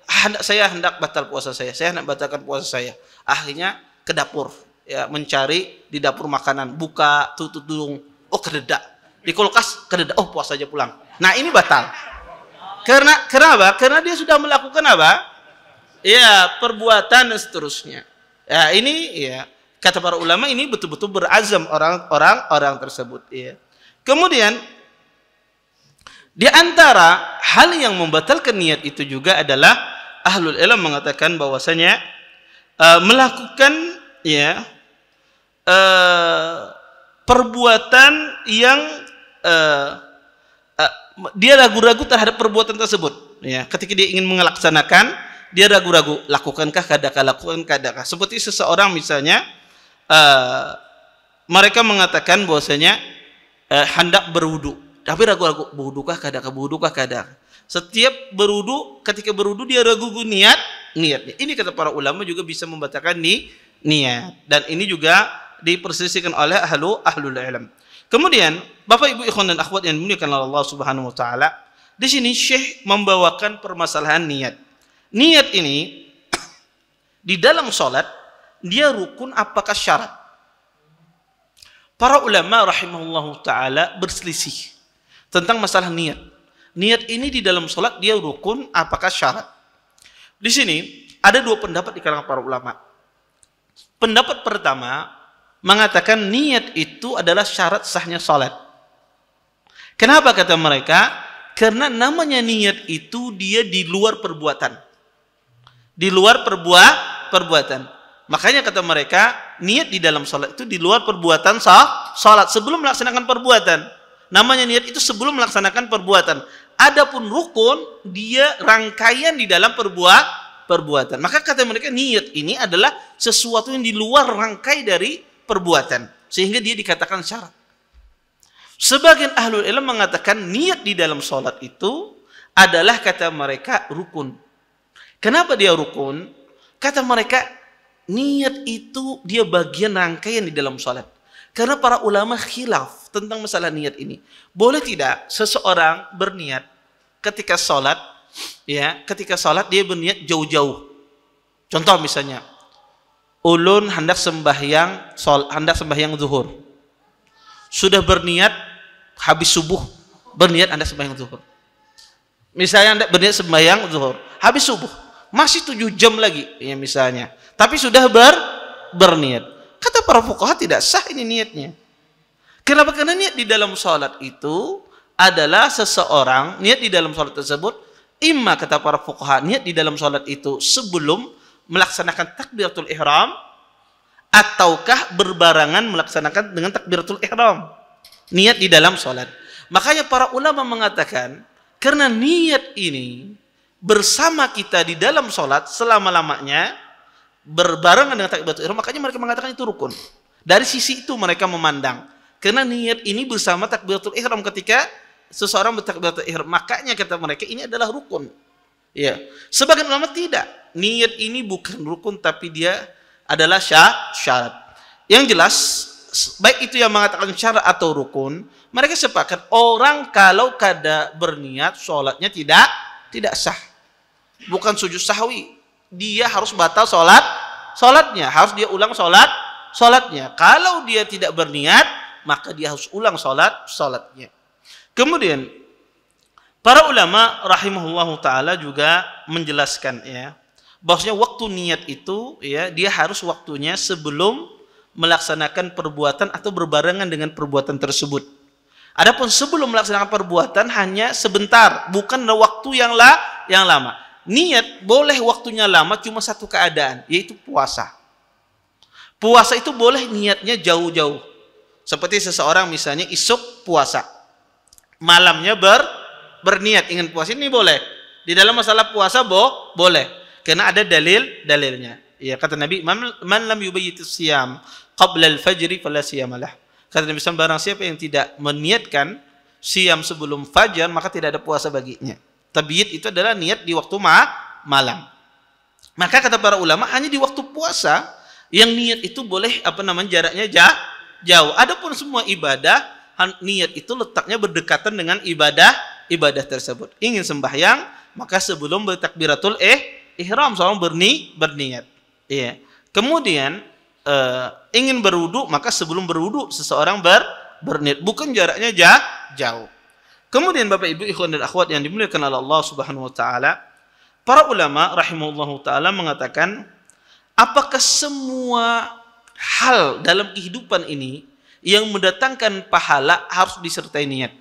ah, hendak saya hendak batal puasa saya, saya hendak batalkan puasa saya. Akhirnya ke dapur, ya mencari di dapur makanan, buka tutup dulu oh kereda di kulkas kereda oh puas saja pulang nah ini batal karena kenapa karena dia sudah melakukan apa ya perbuatan dan seterusnya ya ini ya kata para ulama ini betul-betul berazam orang-orang orang tersebut ya kemudian di antara hal yang membatalkan niat itu juga adalah ahlul ilm mengatakan bahwasanya uh, melakukan ya uh, perbuatan yang uh, uh, dia ragu-ragu terhadap perbuatan tersebut ya ketika dia ingin melaksanakan dia ragu-ragu lakukankah kadakah lakukan kadakah seperti seseorang misalnya uh, mereka mengatakan bahwasanya uh, hendak berwudu tapi ragu-ragu berwudukah kadakah berwudukah kadakah setiap berwudu, ketika berwudu dia ragu-ragu niat niatnya ini kata para ulama juga bisa membacakan ni niat dan ini juga diperselisihkan oleh ahlu ahlul ilm. Kemudian Bapak Ibu ikhwan dan akhwat yang dimuliakan oleh Allah Subhanahu wa taala, di sini Syekh membawakan permasalahan niat. Niat ini *coughs* di dalam salat dia rukun apakah syarat? Para ulama rahimahullah taala berselisih tentang masalah niat. Niat ini di dalam salat dia rukun apakah syarat? Di sini ada dua pendapat di kalangan para ulama. Pendapat pertama mengatakan niat itu adalah syarat sahnya salat. Kenapa kata mereka? Karena namanya niat itu dia di luar perbuatan. Di luar perbuat perbuatan. Makanya kata mereka, niat di dalam salat itu di luar perbuatan sah, salat sebelum melaksanakan perbuatan. Namanya niat itu sebelum melaksanakan perbuatan. Adapun rukun dia rangkaian di dalam perbuat perbuatan. Maka kata mereka niat ini adalah sesuatu yang di luar rangkai dari perbuatan sehingga dia dikatakan syarat. Sebagian ahlul ilm mengatakan niat di dalam sholat itu adalah kata mereka rukun. Kenapa dia rukun? Kata mereka niat itu dia bagian rangkaian di dalam sholat. Karena para ulama khilaf tentang masalah niat ini. Boleh tidak seseorang berniat ketika sholat, ya, ketika sholat dia berniat jauh-jauh. Contoh misalnya, ulun hendak sembahyang sol, hendak sembahyang zuhur sudah berniat habis subuh berniat anda sembahyang zuhur misalnya anda berniat sembahyang zuhur habis subuh masih tujuh jam lagi ya misalnya tapi sudah ber berniat kata para fuqaha tidak sah ini niatnya kenapa karena niat di dalam sholat itu adalah seseorang niat di dalam sholat tersebut imma kata para fuqaha niat di dalam sholat itu sebelum melaksanakan takbiratul ihram ataukah berbarangan melaksanakan dengan takbiratul ihram niat di dalam sholat makanya para ulama mengatakan karena niat ini bersama kita di dalam sholat selama-lamanya berbarengan dengan takbiratul ihram makanya mereka mengatakan itu rukun dari sisi itu mereka memandang karena niat ini bersama takbiratul ihram ketika seseorang bertakbiratul ihram makanya kata mereka ini adalah rukun ya sebagian ulama tidak niat ini bukan rukun tapi dia adalah syarat. Yang jelas baik itu yang mengatakan syarat atau rukun, mereka sepakat orang kalau kada berniat sholatnya tidak tidak sah. Bukan sujud sahwi, dia harus batal sholat sholatnya, harus dia ulang sholat sholatnya. Kalau dia tidak berniat, maka dia harus ulang sholat sholatnya. Kemudian para ulama rahimahullah taala juga menjelaskan ya bahwasanya waktu niat itu ya dia harus waktunya sebelum melaksanakan perbuatan atau berbarengan dengan perbuatan tersebut. Adapun sebelum melaksanakan perbuatan hanya sebentar, bukan waktu yang la, yang lama. Niat boleh waktunya lama cuma satu keadaan, yaitu puasa. Puasa itu boleh niatnya jauh-jauh. Seperti seseorang misalnya isuk puasa. Malamnya ber berniat ingin puasa ini boleh. Di dalam masalah puasa boh boleh karena ada dalil dalilnya. Ya kata Nabi, "Man lam yubayyitis siyam qabla al-fajri fala siyamalah." Kata Nabi SAW, barang siapa yang tidak meniatkan siam sebelum fajar, maka tidak ada puasa baginya. Tabiyyit itu adalah niat di waktu ma malam. Maka kata para ulama, hanya di waktu puasa yang niat itu boleh apa namanya jaraknya jauh. jauh. Adapun semua ibadah niat itu letaknya berdekatan dengan ibadah ibadah tersebut. Ingin sembahyang, maka sebelum bertakbiratul eh ihram seorang berni berniat. Iya. Kemudian e, ingin berwudu maka sebelum berwudu seseorang ber berniat bukan jaraknya jauh jauh. Kemudian Bapak Ibu ikhwan dan akhwat yang dimuliakan oleh Allah Subhanahu wa taala, para ulama rahimahullahu taala mengatakan apakah semua hal dalam kehidupan ini yang mendatangkan pahala harus disertai niat?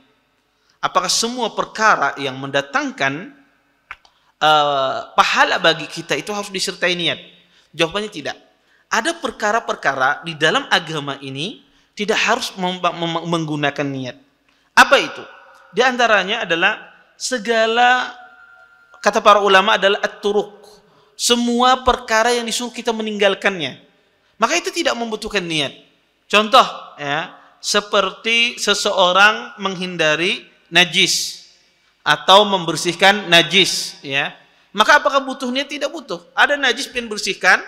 Apakah semua perkara yang mendatangkan Eh, pahala bagi kita itu harus disertai niat? Jawabannya tidak. Ada perkara-perkara di dalam agama ini tidak harus menggunakan niat. Apa itu? Di antaranya adalah segala kata para ulama adalah aturuk. Semua perkara yang disuruh kita meninggalkannya. Maka itu tidak membutuhkan niat. Contoh ya, seperti seseorang menghindari najis atau membersihkan najis ya maka apakah butuhnya tidak butuh ada najis pin bersihkan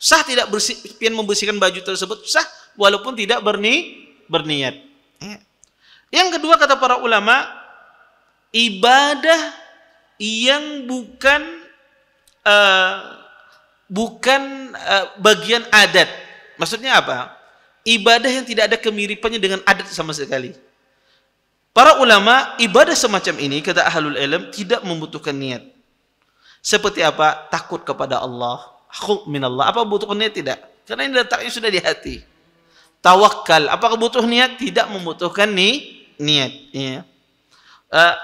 sah tidak bersih pin membersihkan baju tersebut sah walaupun tidak berni berniat ya. yang kedua kata para ulama ibadah yang bukan uh, bukan uh, bagian adat maksudnya apa ibadah yang tidak ada kemiripannya dengan adat sama sekali Para ulama, ibadah semacam ini, kata ahlul ilm, tidak membutuhkan niat. Seperti apa? Takut kepada Allah. Khuk minallah. Apa butuh niat? Tidak. Karena ini letaknya sudah di hati. Tawakal. Apa butuh niat? Tidak membutuhkan ni niat. Ya. Uh,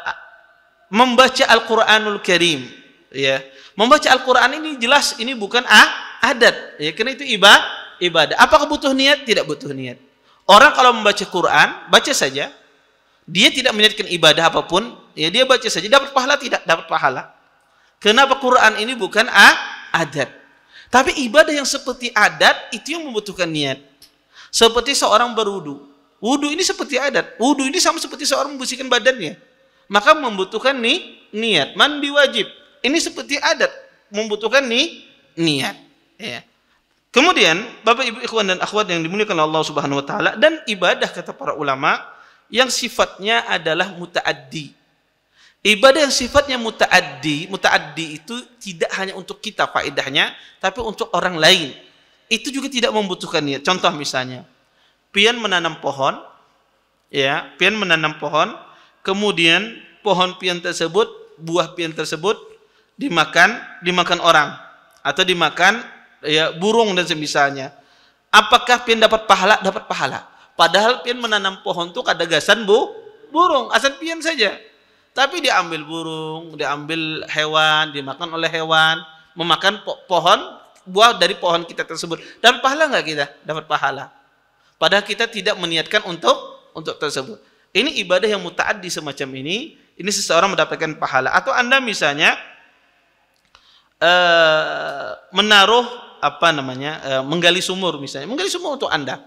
membaca Al-Quranul Karim. Ya. Membaca Al-Quran ini jelas ini bukan ah, adat. Ya. Karena itu ibadah. ibadah. Apa butuh niat? Tidak butuh niat. Orang kalau membaca Quran, baca saja dia tidak meniatkan ibadah apapun, ya dia baca saja dapat pahala tidak dapat pahala. Kenapa Quran ini bukan a adat? Tapi ibadah yang seperti adat itu yang membutuhkan niat. Seperti seorang berwudu. Wudu ini seperti adat. Wudu ini sama seperti seorang membersihkan badannya. Maka membutuhkan nih niat. Mandi wajib. Ini seperti adat. Membutuhkan nih niat. Ya. Kemudian Bapak Ibu ikhwan dan akhwat yang dimuliakan Allah Subhanahu wa taala dan ibadah kata para ulama yang sifatnya adalah mutaaddi. Ibadah yang sifatnya mutaaddi, mutaaddi itu tidak hanya untuk kita faedahnya, tapi untuk orang lain. Itu juga tidak membutuhkan niat. Contoh misalnya, pian menanam pohon, ya, pian menanam pohon, kemudian pohon pian tersebut, buah pian tersebut dimakan, dimakan orang atau dimakan ya burung dan semisalnya. Apakah pian dapat pahala? Dapat pahala. Padahal pian menanam pohon tuh gasan bu, burung, asal pian saja. Tapi diambil burung, diambil hewan, dimakan oleh hewan, memakan po pohon, buah dari pohon kita tersebut. Dan pahala nggak kita? Dapat pahala. Padahal kita tidak meniatkan untuk untuk tersebut. Ini ibadah yang di semacam ini. Ini seseorang mendapatkan pahala. Atau anda misalnya uh, menaruh apa namanya uh, menggali sumur misalnya, menggali sumur untuk anda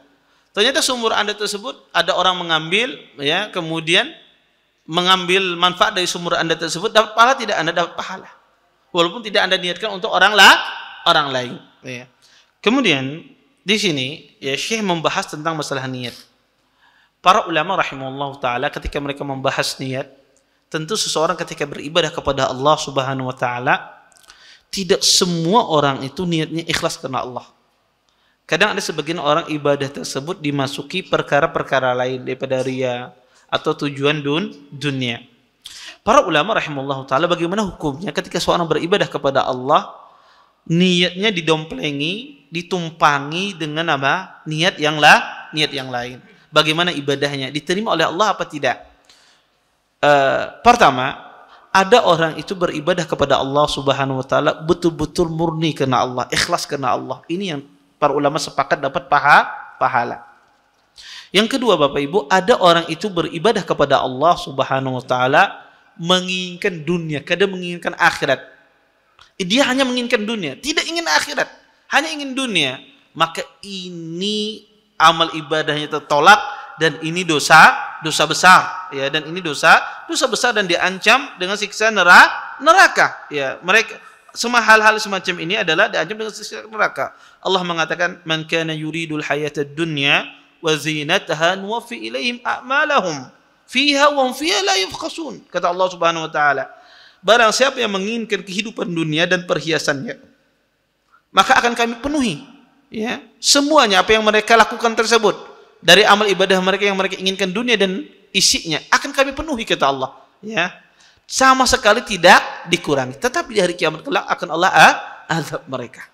Ternyata sumur Anda tersebut ada orang mengambil ya, kemudian mengambil manfaat dari sumur Anda tersebut dapat pahala tidak Anda dapat pahala. Walaupun tidak Anda niatkan untuk orang lah orang lain, ya. Kemudian di sini ya Syekh membahas tentang masalah niat. Para ulama rahimahullah taala ketika mereka membahas niat, tentu seseorang ketika beribadah kepada Allah Subhanahu wa taala tidak semua orang itu niatnya ikhlas karena Allah. Kadang ada sebagian orang ibadah tersebut dimasuki perkara-perkara lain daripada ria atau tujuan dun dunia. Para ulama rahimahullah ta'ala bagaimana hukumnya ketika seorang beribadah kepada Allah, niatnya didomplengi, ditumpangi dengan apa? Niat yang la, niat yang lain. Bagaimana ibadahnya? Diterima oleh Allah apa tidak? Uh, pertama, ada orang itu beribadah kepada Allah Subhanahu wa taala betul-betul murni kena Allah, ikhlas kena Allah. Ini yang Para ulama sepakat dapat paha, pahala. Yang kedua Bapak Ibu, ada orang itu beribadah kepada Allah Subhanahu wa taala menginginkan dunia, kadang menginginkan akhirat. Dia hanya menginginkan dunia, tidak ingin akhirat, hanya ingin dunia. Maka ini amal ibadahnya tertolak dan ini dosa, dosa besar ya dan ini dosa, dosa besar dan diancam dengan siksa neraka, neraka ya. Mereka semua hal-hal semacam ini adalah diancam dengan siksa neraka. Allah mengatakan, "Man kana yuridul hayatad dunya wa zinataha nuwaffi ilaihim a'malahum fiha wa hum fiha la yufqasun." Kata Allah Subhanahu wa taala, barang siapa yang menginginkan kehidupan dunia dan perhiasannya, maka akan kami penuhi ya, semuanya apa yang mereka lakukan tersebut dari amal ibadah mereka yang mereka inginkan dunia dan isinya akan kami penuhi kata Allah, ya. Sama sekali tidak dikurangi. Tetapi di hari kiamat kelak akan Allah ah, azab mereka.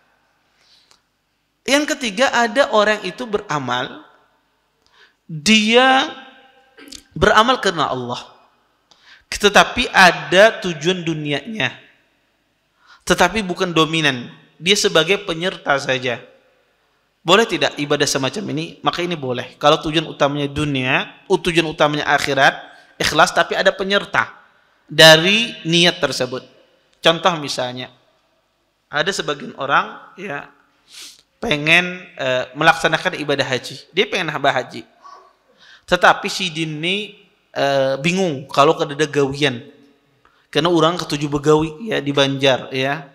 Yang ketiga ada orang itu beramal dia beramal karena Allah. Tetapi ada tujuan dunianya. Tetapi bukan dominan. Dia sebagai penyerta saja. Boleh tidak ibadah semacam ini? Maka ini boleh. Kalau tujuan utamanya dunia, tujuan utamanya akhirat, ikhlas tapi ada penyerta dari niat tersebut. Contoh misalnya, ada sebagian orang ya pengen e, melaksanakan ibadah haji. Dia pengen hamba haji. Tetapi si Dini e, eh, bingung kalau kedada gawian. Karena orang ketujuh begawi ya di Banjar ya.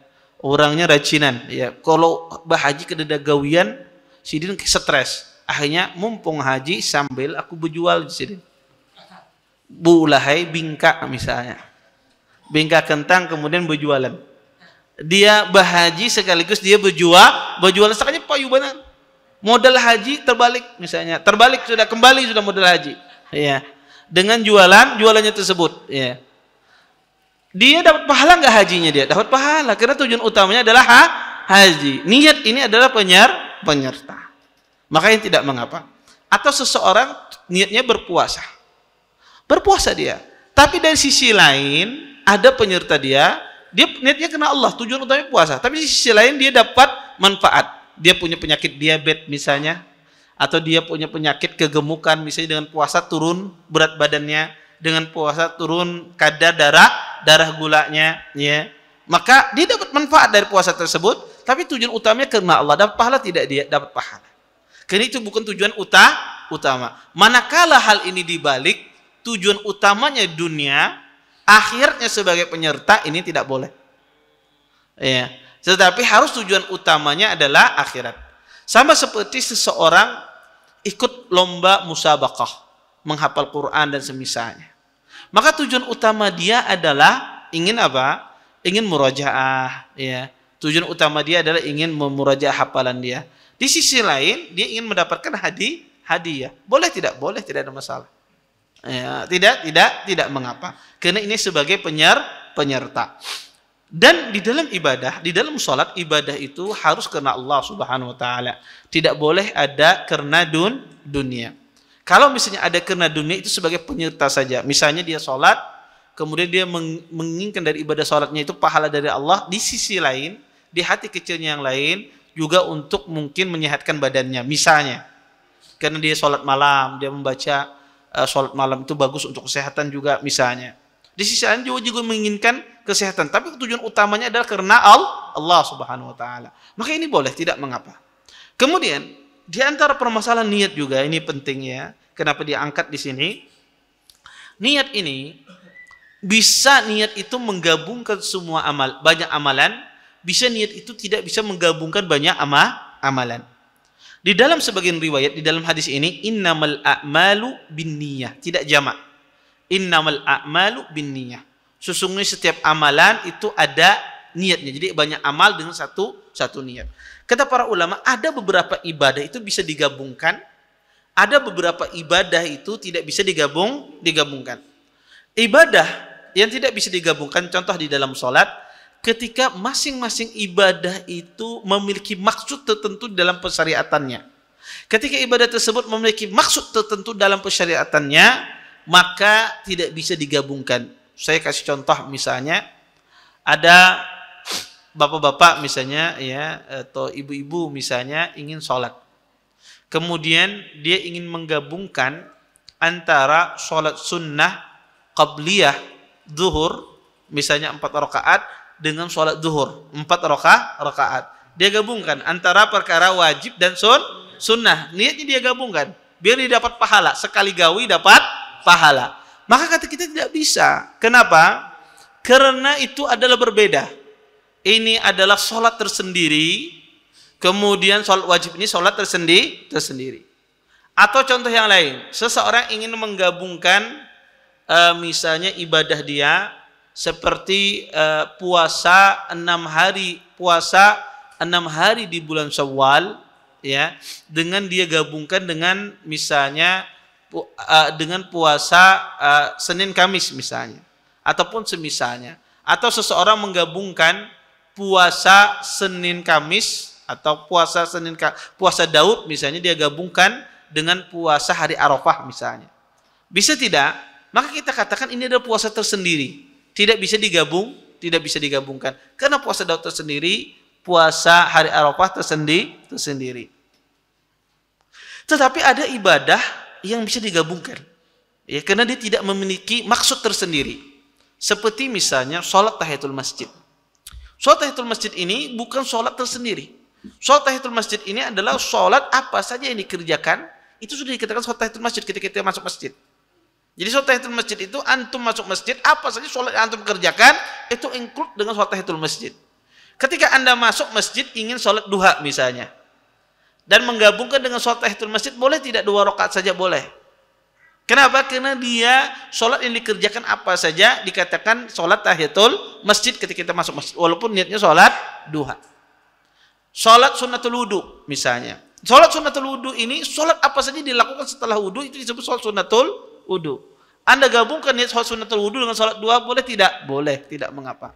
Orangnya racinan ya. Kalau bahaji kedada gawian, si Din stres. Akhirnya mumpung haji sambil aku berjual di sini bulahai bingka misalnya. Bingka kentang kemudian berjualan. Dia berhaji sekaligus dia berjual, berjualan sekaligus payubanan. Modal haji terbalik misalnya, terbalik sudah kembali sudah modal haji. Ya. Dengan jualan, jualannya tersebut, ya. Dia dapat pahala nggak hajinya dia? Dapat pahala karena tujuan utamanya adalah ha, haji. Niat ini adalah penyer penyerta. Makanya tidak mengapa. Atau seseorang niatnya berpuasa berpuasa dia. Tapi dari sisi lain ada penyerta dia, dia niatnya kena Allah, tujuan utamanya puasa. Tapi di sisi lain dia dapat manfaat. Dia punya penyakit diabetes misalnya, atau dia punya penyakit kegemukan misalnya dengan puasa turun berat badannya, dengan puasa turun kadar darah darah gulanya, ya. Maka dia dapat manfaat dari puasa tersebut, tapi tujuan utamanya kena Allah. Dapat pahala tidak dia dapat pahala. Karena itu bukan tujuan utama. Manakala hal ini dibalik, tujuan utamanya dunia, akhirnya sebagai penyerta ini tidak boleh. Ya. Tetapi harus tujuan utamanya adalah akhirat. Sama seperti seseorang ikut lomba musabakah, menghafal Quran dan semisalnya. Maka tujuan utama dia adalah ingin apa? Ingin murajaah, ya. Tujuan utama dia adalah ingin memurajaah hafalan dia. Di sisi lain, dia ingin mendapatkan hadiah, hadiah. Boleh tidak? Boleh, tidak ada masalah. Ya, tidak, tidak, tidak mengapa. Karena ini sebagai penyer, penyerta. Dan di dalam ibadah, di dalam sholat, ibadah itu harus karena Allah subhanahu wa ta'ala. Tidak boleh ada karena dun, dunia. Kalau misalnya ada karena dunia itu sebagai penyerta saja. Misalnya dia sholat, kemudian dia menginginkan dari ibadah sholatnya itu pahala dari Allah. Di sisi lain, di hati kecilnya yang lain, juga untuk mungkin menyehatkan badannya. Misalnya, karena dia sholat malam, dia membaca uh, sholat malam itu bagus untuk kesehatan juga misalnya. Di sisi lain juga, juga menginginkan kesehatan, tapi tujuan utamanya adalah karena Allah Subhanahu wa taala. Maka ini boleh, tidak mengapa. Kemudian di antara permasalahan niat juga ini penting ya. Kenapa diangkat di sini? Niat ini bisa niat itu menggabungkan semua amal, banyak amalan, bisa niat itu tidak bisa menggabungkan banyak ama amalan. Di dalam sebagian riwayat di dalam hadis ini innamal a'malu binniyah, tidak jamak. Innamal a'malu binniyah. Sesungguhnya setiap amalan itu ada niatnya. Jadi banyak amal dengan satu satu niat. Kata para ulama, ada beberapa ibadah itu bisa digabungkan, ada beberapa ibadah itu tidak bisa digabung digabungkan. Ibadah yang tidak bisa digabungkan contoh di dalam solat ketika masing-masing ibadah itu memiliki maksud tertentu dalam persyariatannya. Ketika ibadah tersebut memiliki maksud tertentu dalam persyariatannya, maka tidak bisa digabungkan. Saya kasih contoh misalnya ada bapak-bapak misalnya ya atau ibu-ibu misalnya ingin sholat. Kemudian dia ingin menggabungkan antara sholat sunnah qabliyah zuhur misalnya empat rakaat dengan sholat duhur empat roka rokaat dia gabungkan antara perkara wajib dan sun sunnah niatnya dia gabungkan biar dia dapat pahala sekali gawi dapat pahala maka kata kita tidak bisa kenapa karena itu adalah berbeda ini adalah sholat tersendiri kemudian sholat wajib ini sholat tersendiri tersendiri atau contoh yang lain, seseorang ingin menggabungkan e, misalnya ibadah dia seperti uh, puasa enam hari puasa enam hari di bulan Syawal ya dengan dia gabungkan dengan misalnya pu, uh, dengan puasa uh, Senin Kamis misalnya ataupun semisalnya atau seseorang menggabungkan puasa Senin Kamis atau puasa Senin puasa Daud misalnya dia gabungkan dengan puasa hari Arafah misalnya bisa tidak maka kita katakan ini adalah puasa tersendiri tidak bisa digabung, tidak bisa digabungkan. Karena puasa Daud tersendiri, puasa hari Arafah tersendiri, tersendiri. Tetapi ada ibadah yang bisa digabungkan. Ya, karena dia tidak memiliki maksud tersendiri. Seperti misalnya sholat tahiyatul masjid. Sholat tahiyatul masjid ini bukan sholat tersendiri. Sholat tahiyatul masjid ini adalah sholat apa saja yang dikerjakan, itu sudah dikatakan sholat tahiyatul masjid ketika kita masuk masjid. Jadi sholat tahiyatul masjid itu antum masuk masjid, apa saja sholat yang antum kerjakan itu include dengan sholat tahiyatul masjid. Ketika anda masuk masjid ingin sholat duha misalnya dan menggabungkan dengan sholat tahiyatul masjid boleh tidak dua rakaat saja boleh. Kenapa? Karena dia sholat yang dikerjakan apa saja dikatakan sholat tahiyatul masjid ketika kita masuk masjid walaupun niatnya sholat duha. Sholat sunnatul wudhu misalnya. Sholat sunnatul wudhu ini sholat apa saja dilakukan setelah wudhu itu disebut sholat sunnatul wudhu. Anda gabungkan niat ya sholat sunnatul wudhu dengan sholat dua boleh tidak? Boleh, tidak mengapa.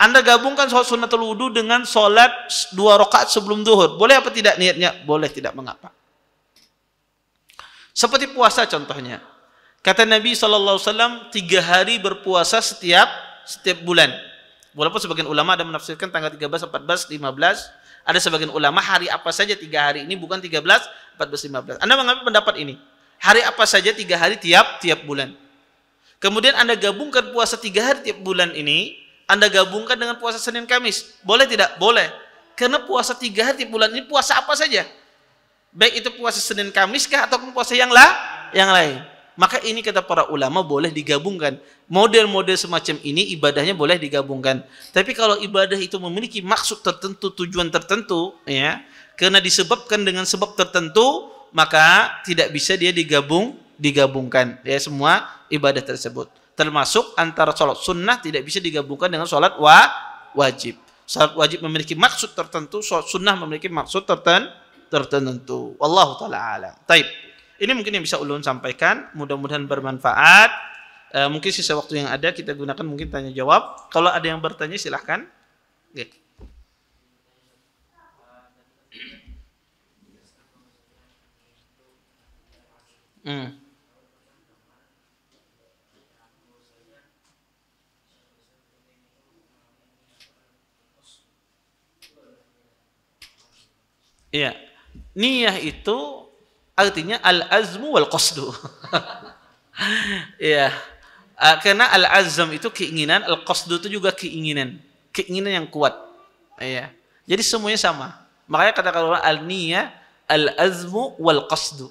Anda gabungkan sholat sunnatul wudhu dengan sholat dua rakaat sebelum duhur. Boleh apa tidak niatnya? Boleh, tidak mengapa. Seperti puasa contohnya. Kata Nabi SAW, tiga hari berpuasa setiap setiap bulan. Walaupun sebagian ulama ada menafsirkan tanggal 13, 14, 15. Ada sebagian ulama hari apa saja tiga hari ini bukan 13, 14, 15. Anda mengambil pendapat ini. Hari apa saja tiga hari tiap tiap bulan. Kemudian Anda gabungkan puasa tiga hari tiap bulan ini, Anda gabungkan dengan puasa Senin Kamis. Boleh tidak? Boleh. Karena puasa tiga hari tiap bulan ini puasa apa saja? Baik itu puasa Senin Kamis kah ataupun puasa yang lah, yang lain. Maka ini kata para ulama boleh digabungkan. Model-model semacam ini ibadahnya boleh digabungkan. Tapi kalau ibadah itu memiliki maksud tertentu, tujuan tertentu, ya, karena disebabkan dengan sebab tertentu, maka tidak bisa dia digabung digabungkan ya semua ibadah tersebut termasuk antara sholat sunnah tidak bisa digabungkan dengan sholat wa wajib sholat wajib memiliki maksud tertentu sholat sunnah memiliki maksud tertentu tertentu Allah taala alam taib ini mungkin yang bisa ulun sampaikan mudah-mudahan bermanfaat e, mungkin sisa waktu yang ada kita gunakan mungkin tanya jawab kalau ada yang bertanya silahkan Oke. Hmm. Iya. Niyah itu artinya al-azmu wal qasdu. *laughs* Iya. karena al-azm itu keinginan, al-qasdu itu juga keinginan. Keinginan yang kuat. Iya. Jadi semuanya sama. Makanya kata kalau al-niyah, al-azmu wal qasdu.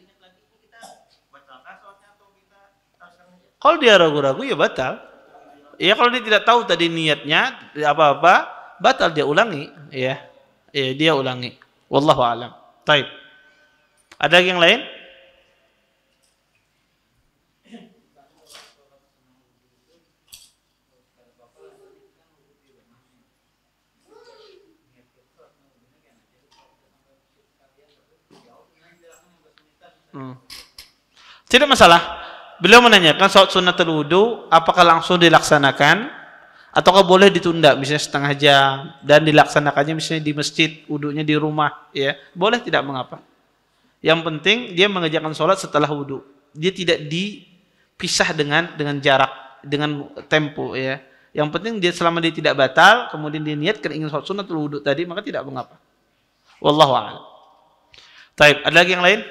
Kalau dia ragu-ragu ya batal. Ya kalau dia tidak tahu tadi niatnya apa-apa, batal dia ulangi, ya. Ya dia ulangi. Wallahu alam. Baik. Ada yang lain? Hmm. Tidak masalah beliau menanyakan salat sunat wudhu apakah langsung dilaksanakan ataukah boleh ditunda misalnya setengah jam dan dilaksanakannya misalnya di masjid wudunya di rumah ya boleh tidak mengapa yang penting dia mengerjakan sholat setelah wudhu dia tidak dipisah dengan dengan jarak dengan tempo ya yang penting dia selama dia tidak batal, kemudian dia niatkan ingin sholat sunat wudhu tadi, maka tidak mengapa. Wallahu a'lam. Taib, ada lagi yang lain?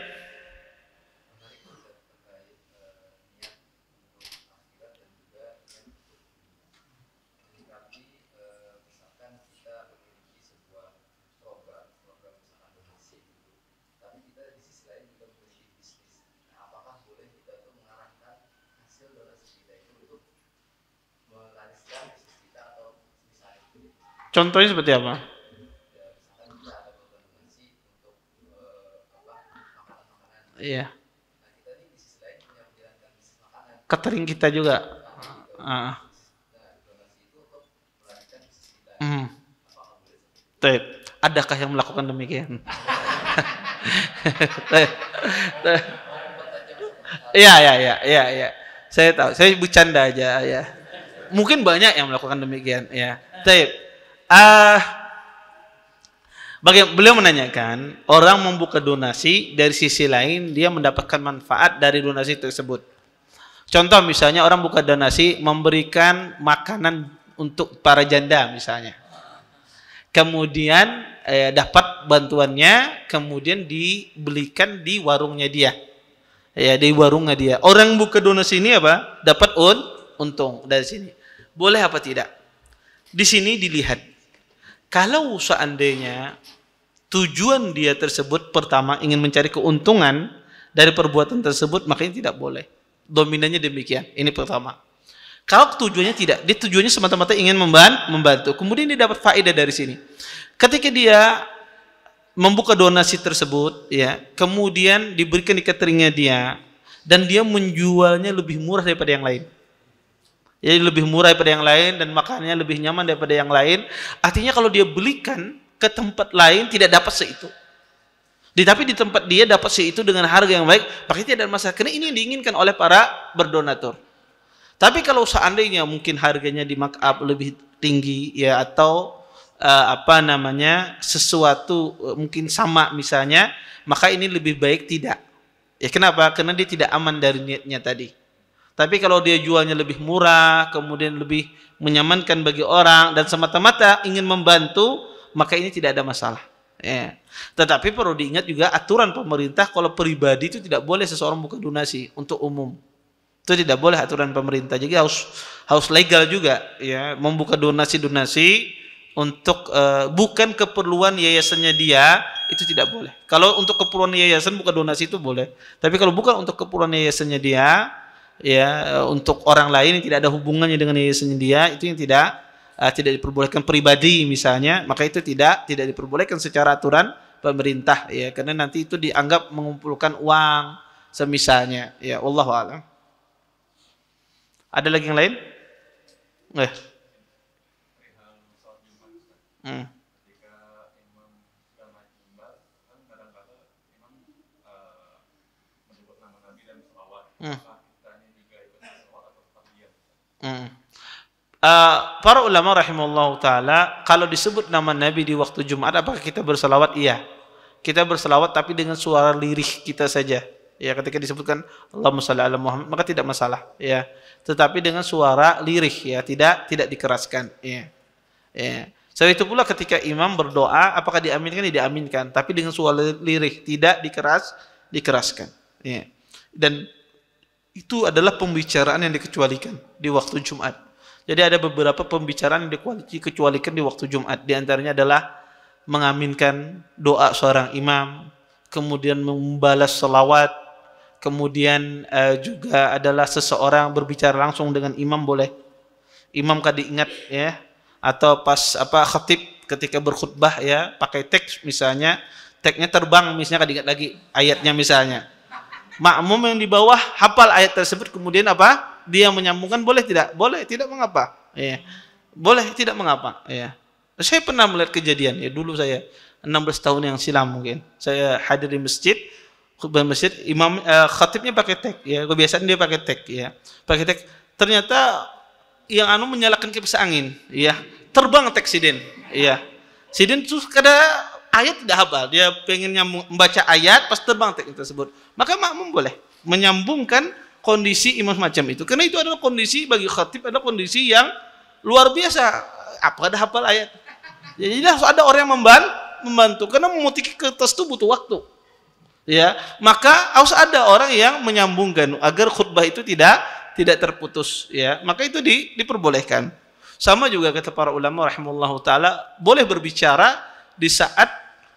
Contohnya seperti apa? Iya. Catering kita juga. Ah. Ah. Hmm. Tep. Adakah yang melakukan demikian? *laughs* Iya, iya, iya, iya, iya. Saya tahu. Saya bercanda aja, ya. Mungkin banyak yang melakukan demikian, ya. Taip. Ah, uh, beliau menanyakan, orang membuka donasi dari sisi lain dia mendapatkan manfaat dari donasi tersebut. Contoh misalnya orang buka donasi memberikan makanan untuk para janda misalnya. Kemudian eh, dapat bantuannya, kemudian dibelikan di warungnya dia. Ya, di warungnya dia. Orang buka donasi ini apa? Dapat un, untung dari sini. Boleh apa tidak? Di sini dilihat kalau seandainya tujuan dia tersebut pertama ingin mencari keuntungan dari perbuatan tersebut, makanya tidak boleh. Dominannya demikian. Ini pertama. Kalau tujuannya tidak, dia tujuannya semata-mata ingin membantu. Kemudian dia dapat faedah dari sini. Ketika dia membuka donasi tersebut, ya, kemudian diberikan di cateringnya dia, dan dia menjualnya lebih murah daripada yang lain. Jadi lebih murah daripada yang lain dan makannya lebih nyaman daripada yang lain. Artinya kalau dia belikan ke tempat lain tidak dapat seitu. Tapi di tempat dia dapat seitu dengan harga yang baik, pakai tidak ada masalah. Karena ini yang diinginkan oleh para berdonatur. Tapi kalau seandainya mungkin harganya di markup lebih tinggi ya atau uh, apa namanya sesuatu uh, mungkin sama misalnya, maka ini lebih baik tidak. Ya kenapa? Karena dia tidak aman dari niatnya tadi. Tapi kalau dia jualnya lebih murah, kemudian lebih menyamankan bagi orang dan semata-mata ingin membantu, maka ini tidak ada masalah. Ya. Tetapi perlu diingat juga aturan pemerintah kalau pribadi itu tidak boleh seseorang buka donasi untuk umum. Itu tidak boleh aturan pemerintah. Jadi harus harus legal juga ya, membuka donasi-donasi untuk uh, bukan keperluan yayasannya dia itu tidak boleh. Kalau untuk keperluan yayasan buka donasi itu boleh. Tapi kalau bukan untuk keperluan yayasannya dia ya eh, untuk orang lain yang tidak ada hubungannya dengan diri sendiri itu yang tidak uh, tidak diperbolehkan pribadi misalnya maka itu tidak tidak diperbolehkan secara aturan pemerintah ya karena nanti itu dianggap mengumpulkan uang semisalnya ya Allah alam ada lagi yang lain eh hmm. Hmm. Hmm. Uh, para ulama rahimahullah taala kalau disebut nama Nabi di waktu Jumat apakah kita bersalawat? Iya. Kita bersalawat tapi dengan suara lirih kita saja. Ya ketika disebutkan Allahumma salli ala Muhammad maka tidak masalah ya. Tetapi dengan suara lirih ya, tidak tidak dikeraskan ya. Ya. Sebab itu pula ketika imam berdoa apakah diaminkan? Ya, diaminkan tapi dengan suara lirih tidak dikeras dikeraskan ya. Dan itu adalah pembicaraan yang dikecualikan di waktu Jumat. Jadi ada beberapa pembicaraan yang dikecualikan di waktu Jumat. Di antaranya adalah mengaminkan doa seorang imam, kemudian membalas selawat, kemudian eh, juga adalah seseorang berbicara langsung dengan imam boleh. Imam kadang diingat ya atau pas apa khatib ketika berkhutbah ya pakai teks misalnya teksnya terbang misalnya kadang ingat lagi ayatnya misalnya makmum yang di bawah hafal ayat tersebut kemudian apa dia menyambungkan boleh tidak boleh tidak mengapa ya boleh tidak mengapa ya saya pernah melihat kejadian ya dulu saya 16 tahun yang silam mungkin saya hadir di masjid khutbah masjid imam eh, khatibnya pakai tag ya kebiasaan dia pakai tag ya pakai tag ternyata yang anu menyalakan kipas angin ya terbang tag siden ya sidin tuh kada ayat tidak hafal, dia pengen nyambung, membaca ayat pas terbang teks tersebut. Maka makmum boleh menyambungkan kondisi imam macam itu. Karena itu adalah kondisi bagi khatib adalah kondisi yang luar biasa. Apa ada hafal ayat? Jadi harus ada orang yang membantu, membantu. karena memutiki kertas itu butuh waktu. Ya, maka harus ada orang yang menyambungkan agar khutbah itu tidak tidak terputus ya. Maka itu di, diperbolehkan. Sama juga kata para ulama rahimahullah taala boleh berbicara di saat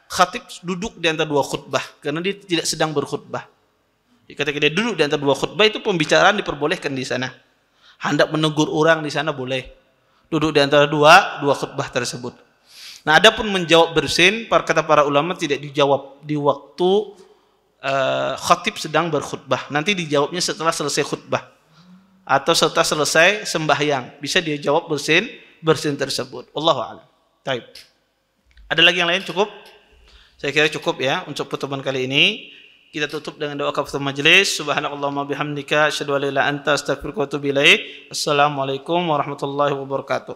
khatib duduk di antara dua khutbah karena dia tidak sedang berkhutbah. Ketika dia duduk di antara dua khutbah itu pembicaraan diperbolehkan di sana. Hendak menegur orang di sana boleh. Duduk di antara dua dua khutbah tersebut. Nah, adapun menjawab bersin, para kata para ulama tidak dijawab di waktu uh, khatib sedang berkhutbah. Nanti dijawabnya setelah selesai khutbah atau setelah selesai sembahyang. Bisa dia jawab bersin bersin tersebut. Allahu a'lam. Taib. Ada lagi yang lain cukup? Saya kira cukup ya untuk pertemuan kali ini. Kita tutup dengan doa kafatul majlis. Subhanakallahumma bihamdika asyhadu an la anta astaghfiruka wa atubu Assalamualaikum warahmatullahi wabarakatuh.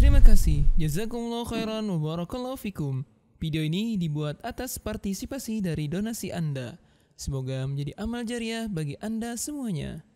Terima kasih. Jazakumullah khairan wa barakallahu fikum. Video ini dibuat atas partisipasi dari donasi Anda. Semoga menjadi amal jariah bagi Anda semuanya.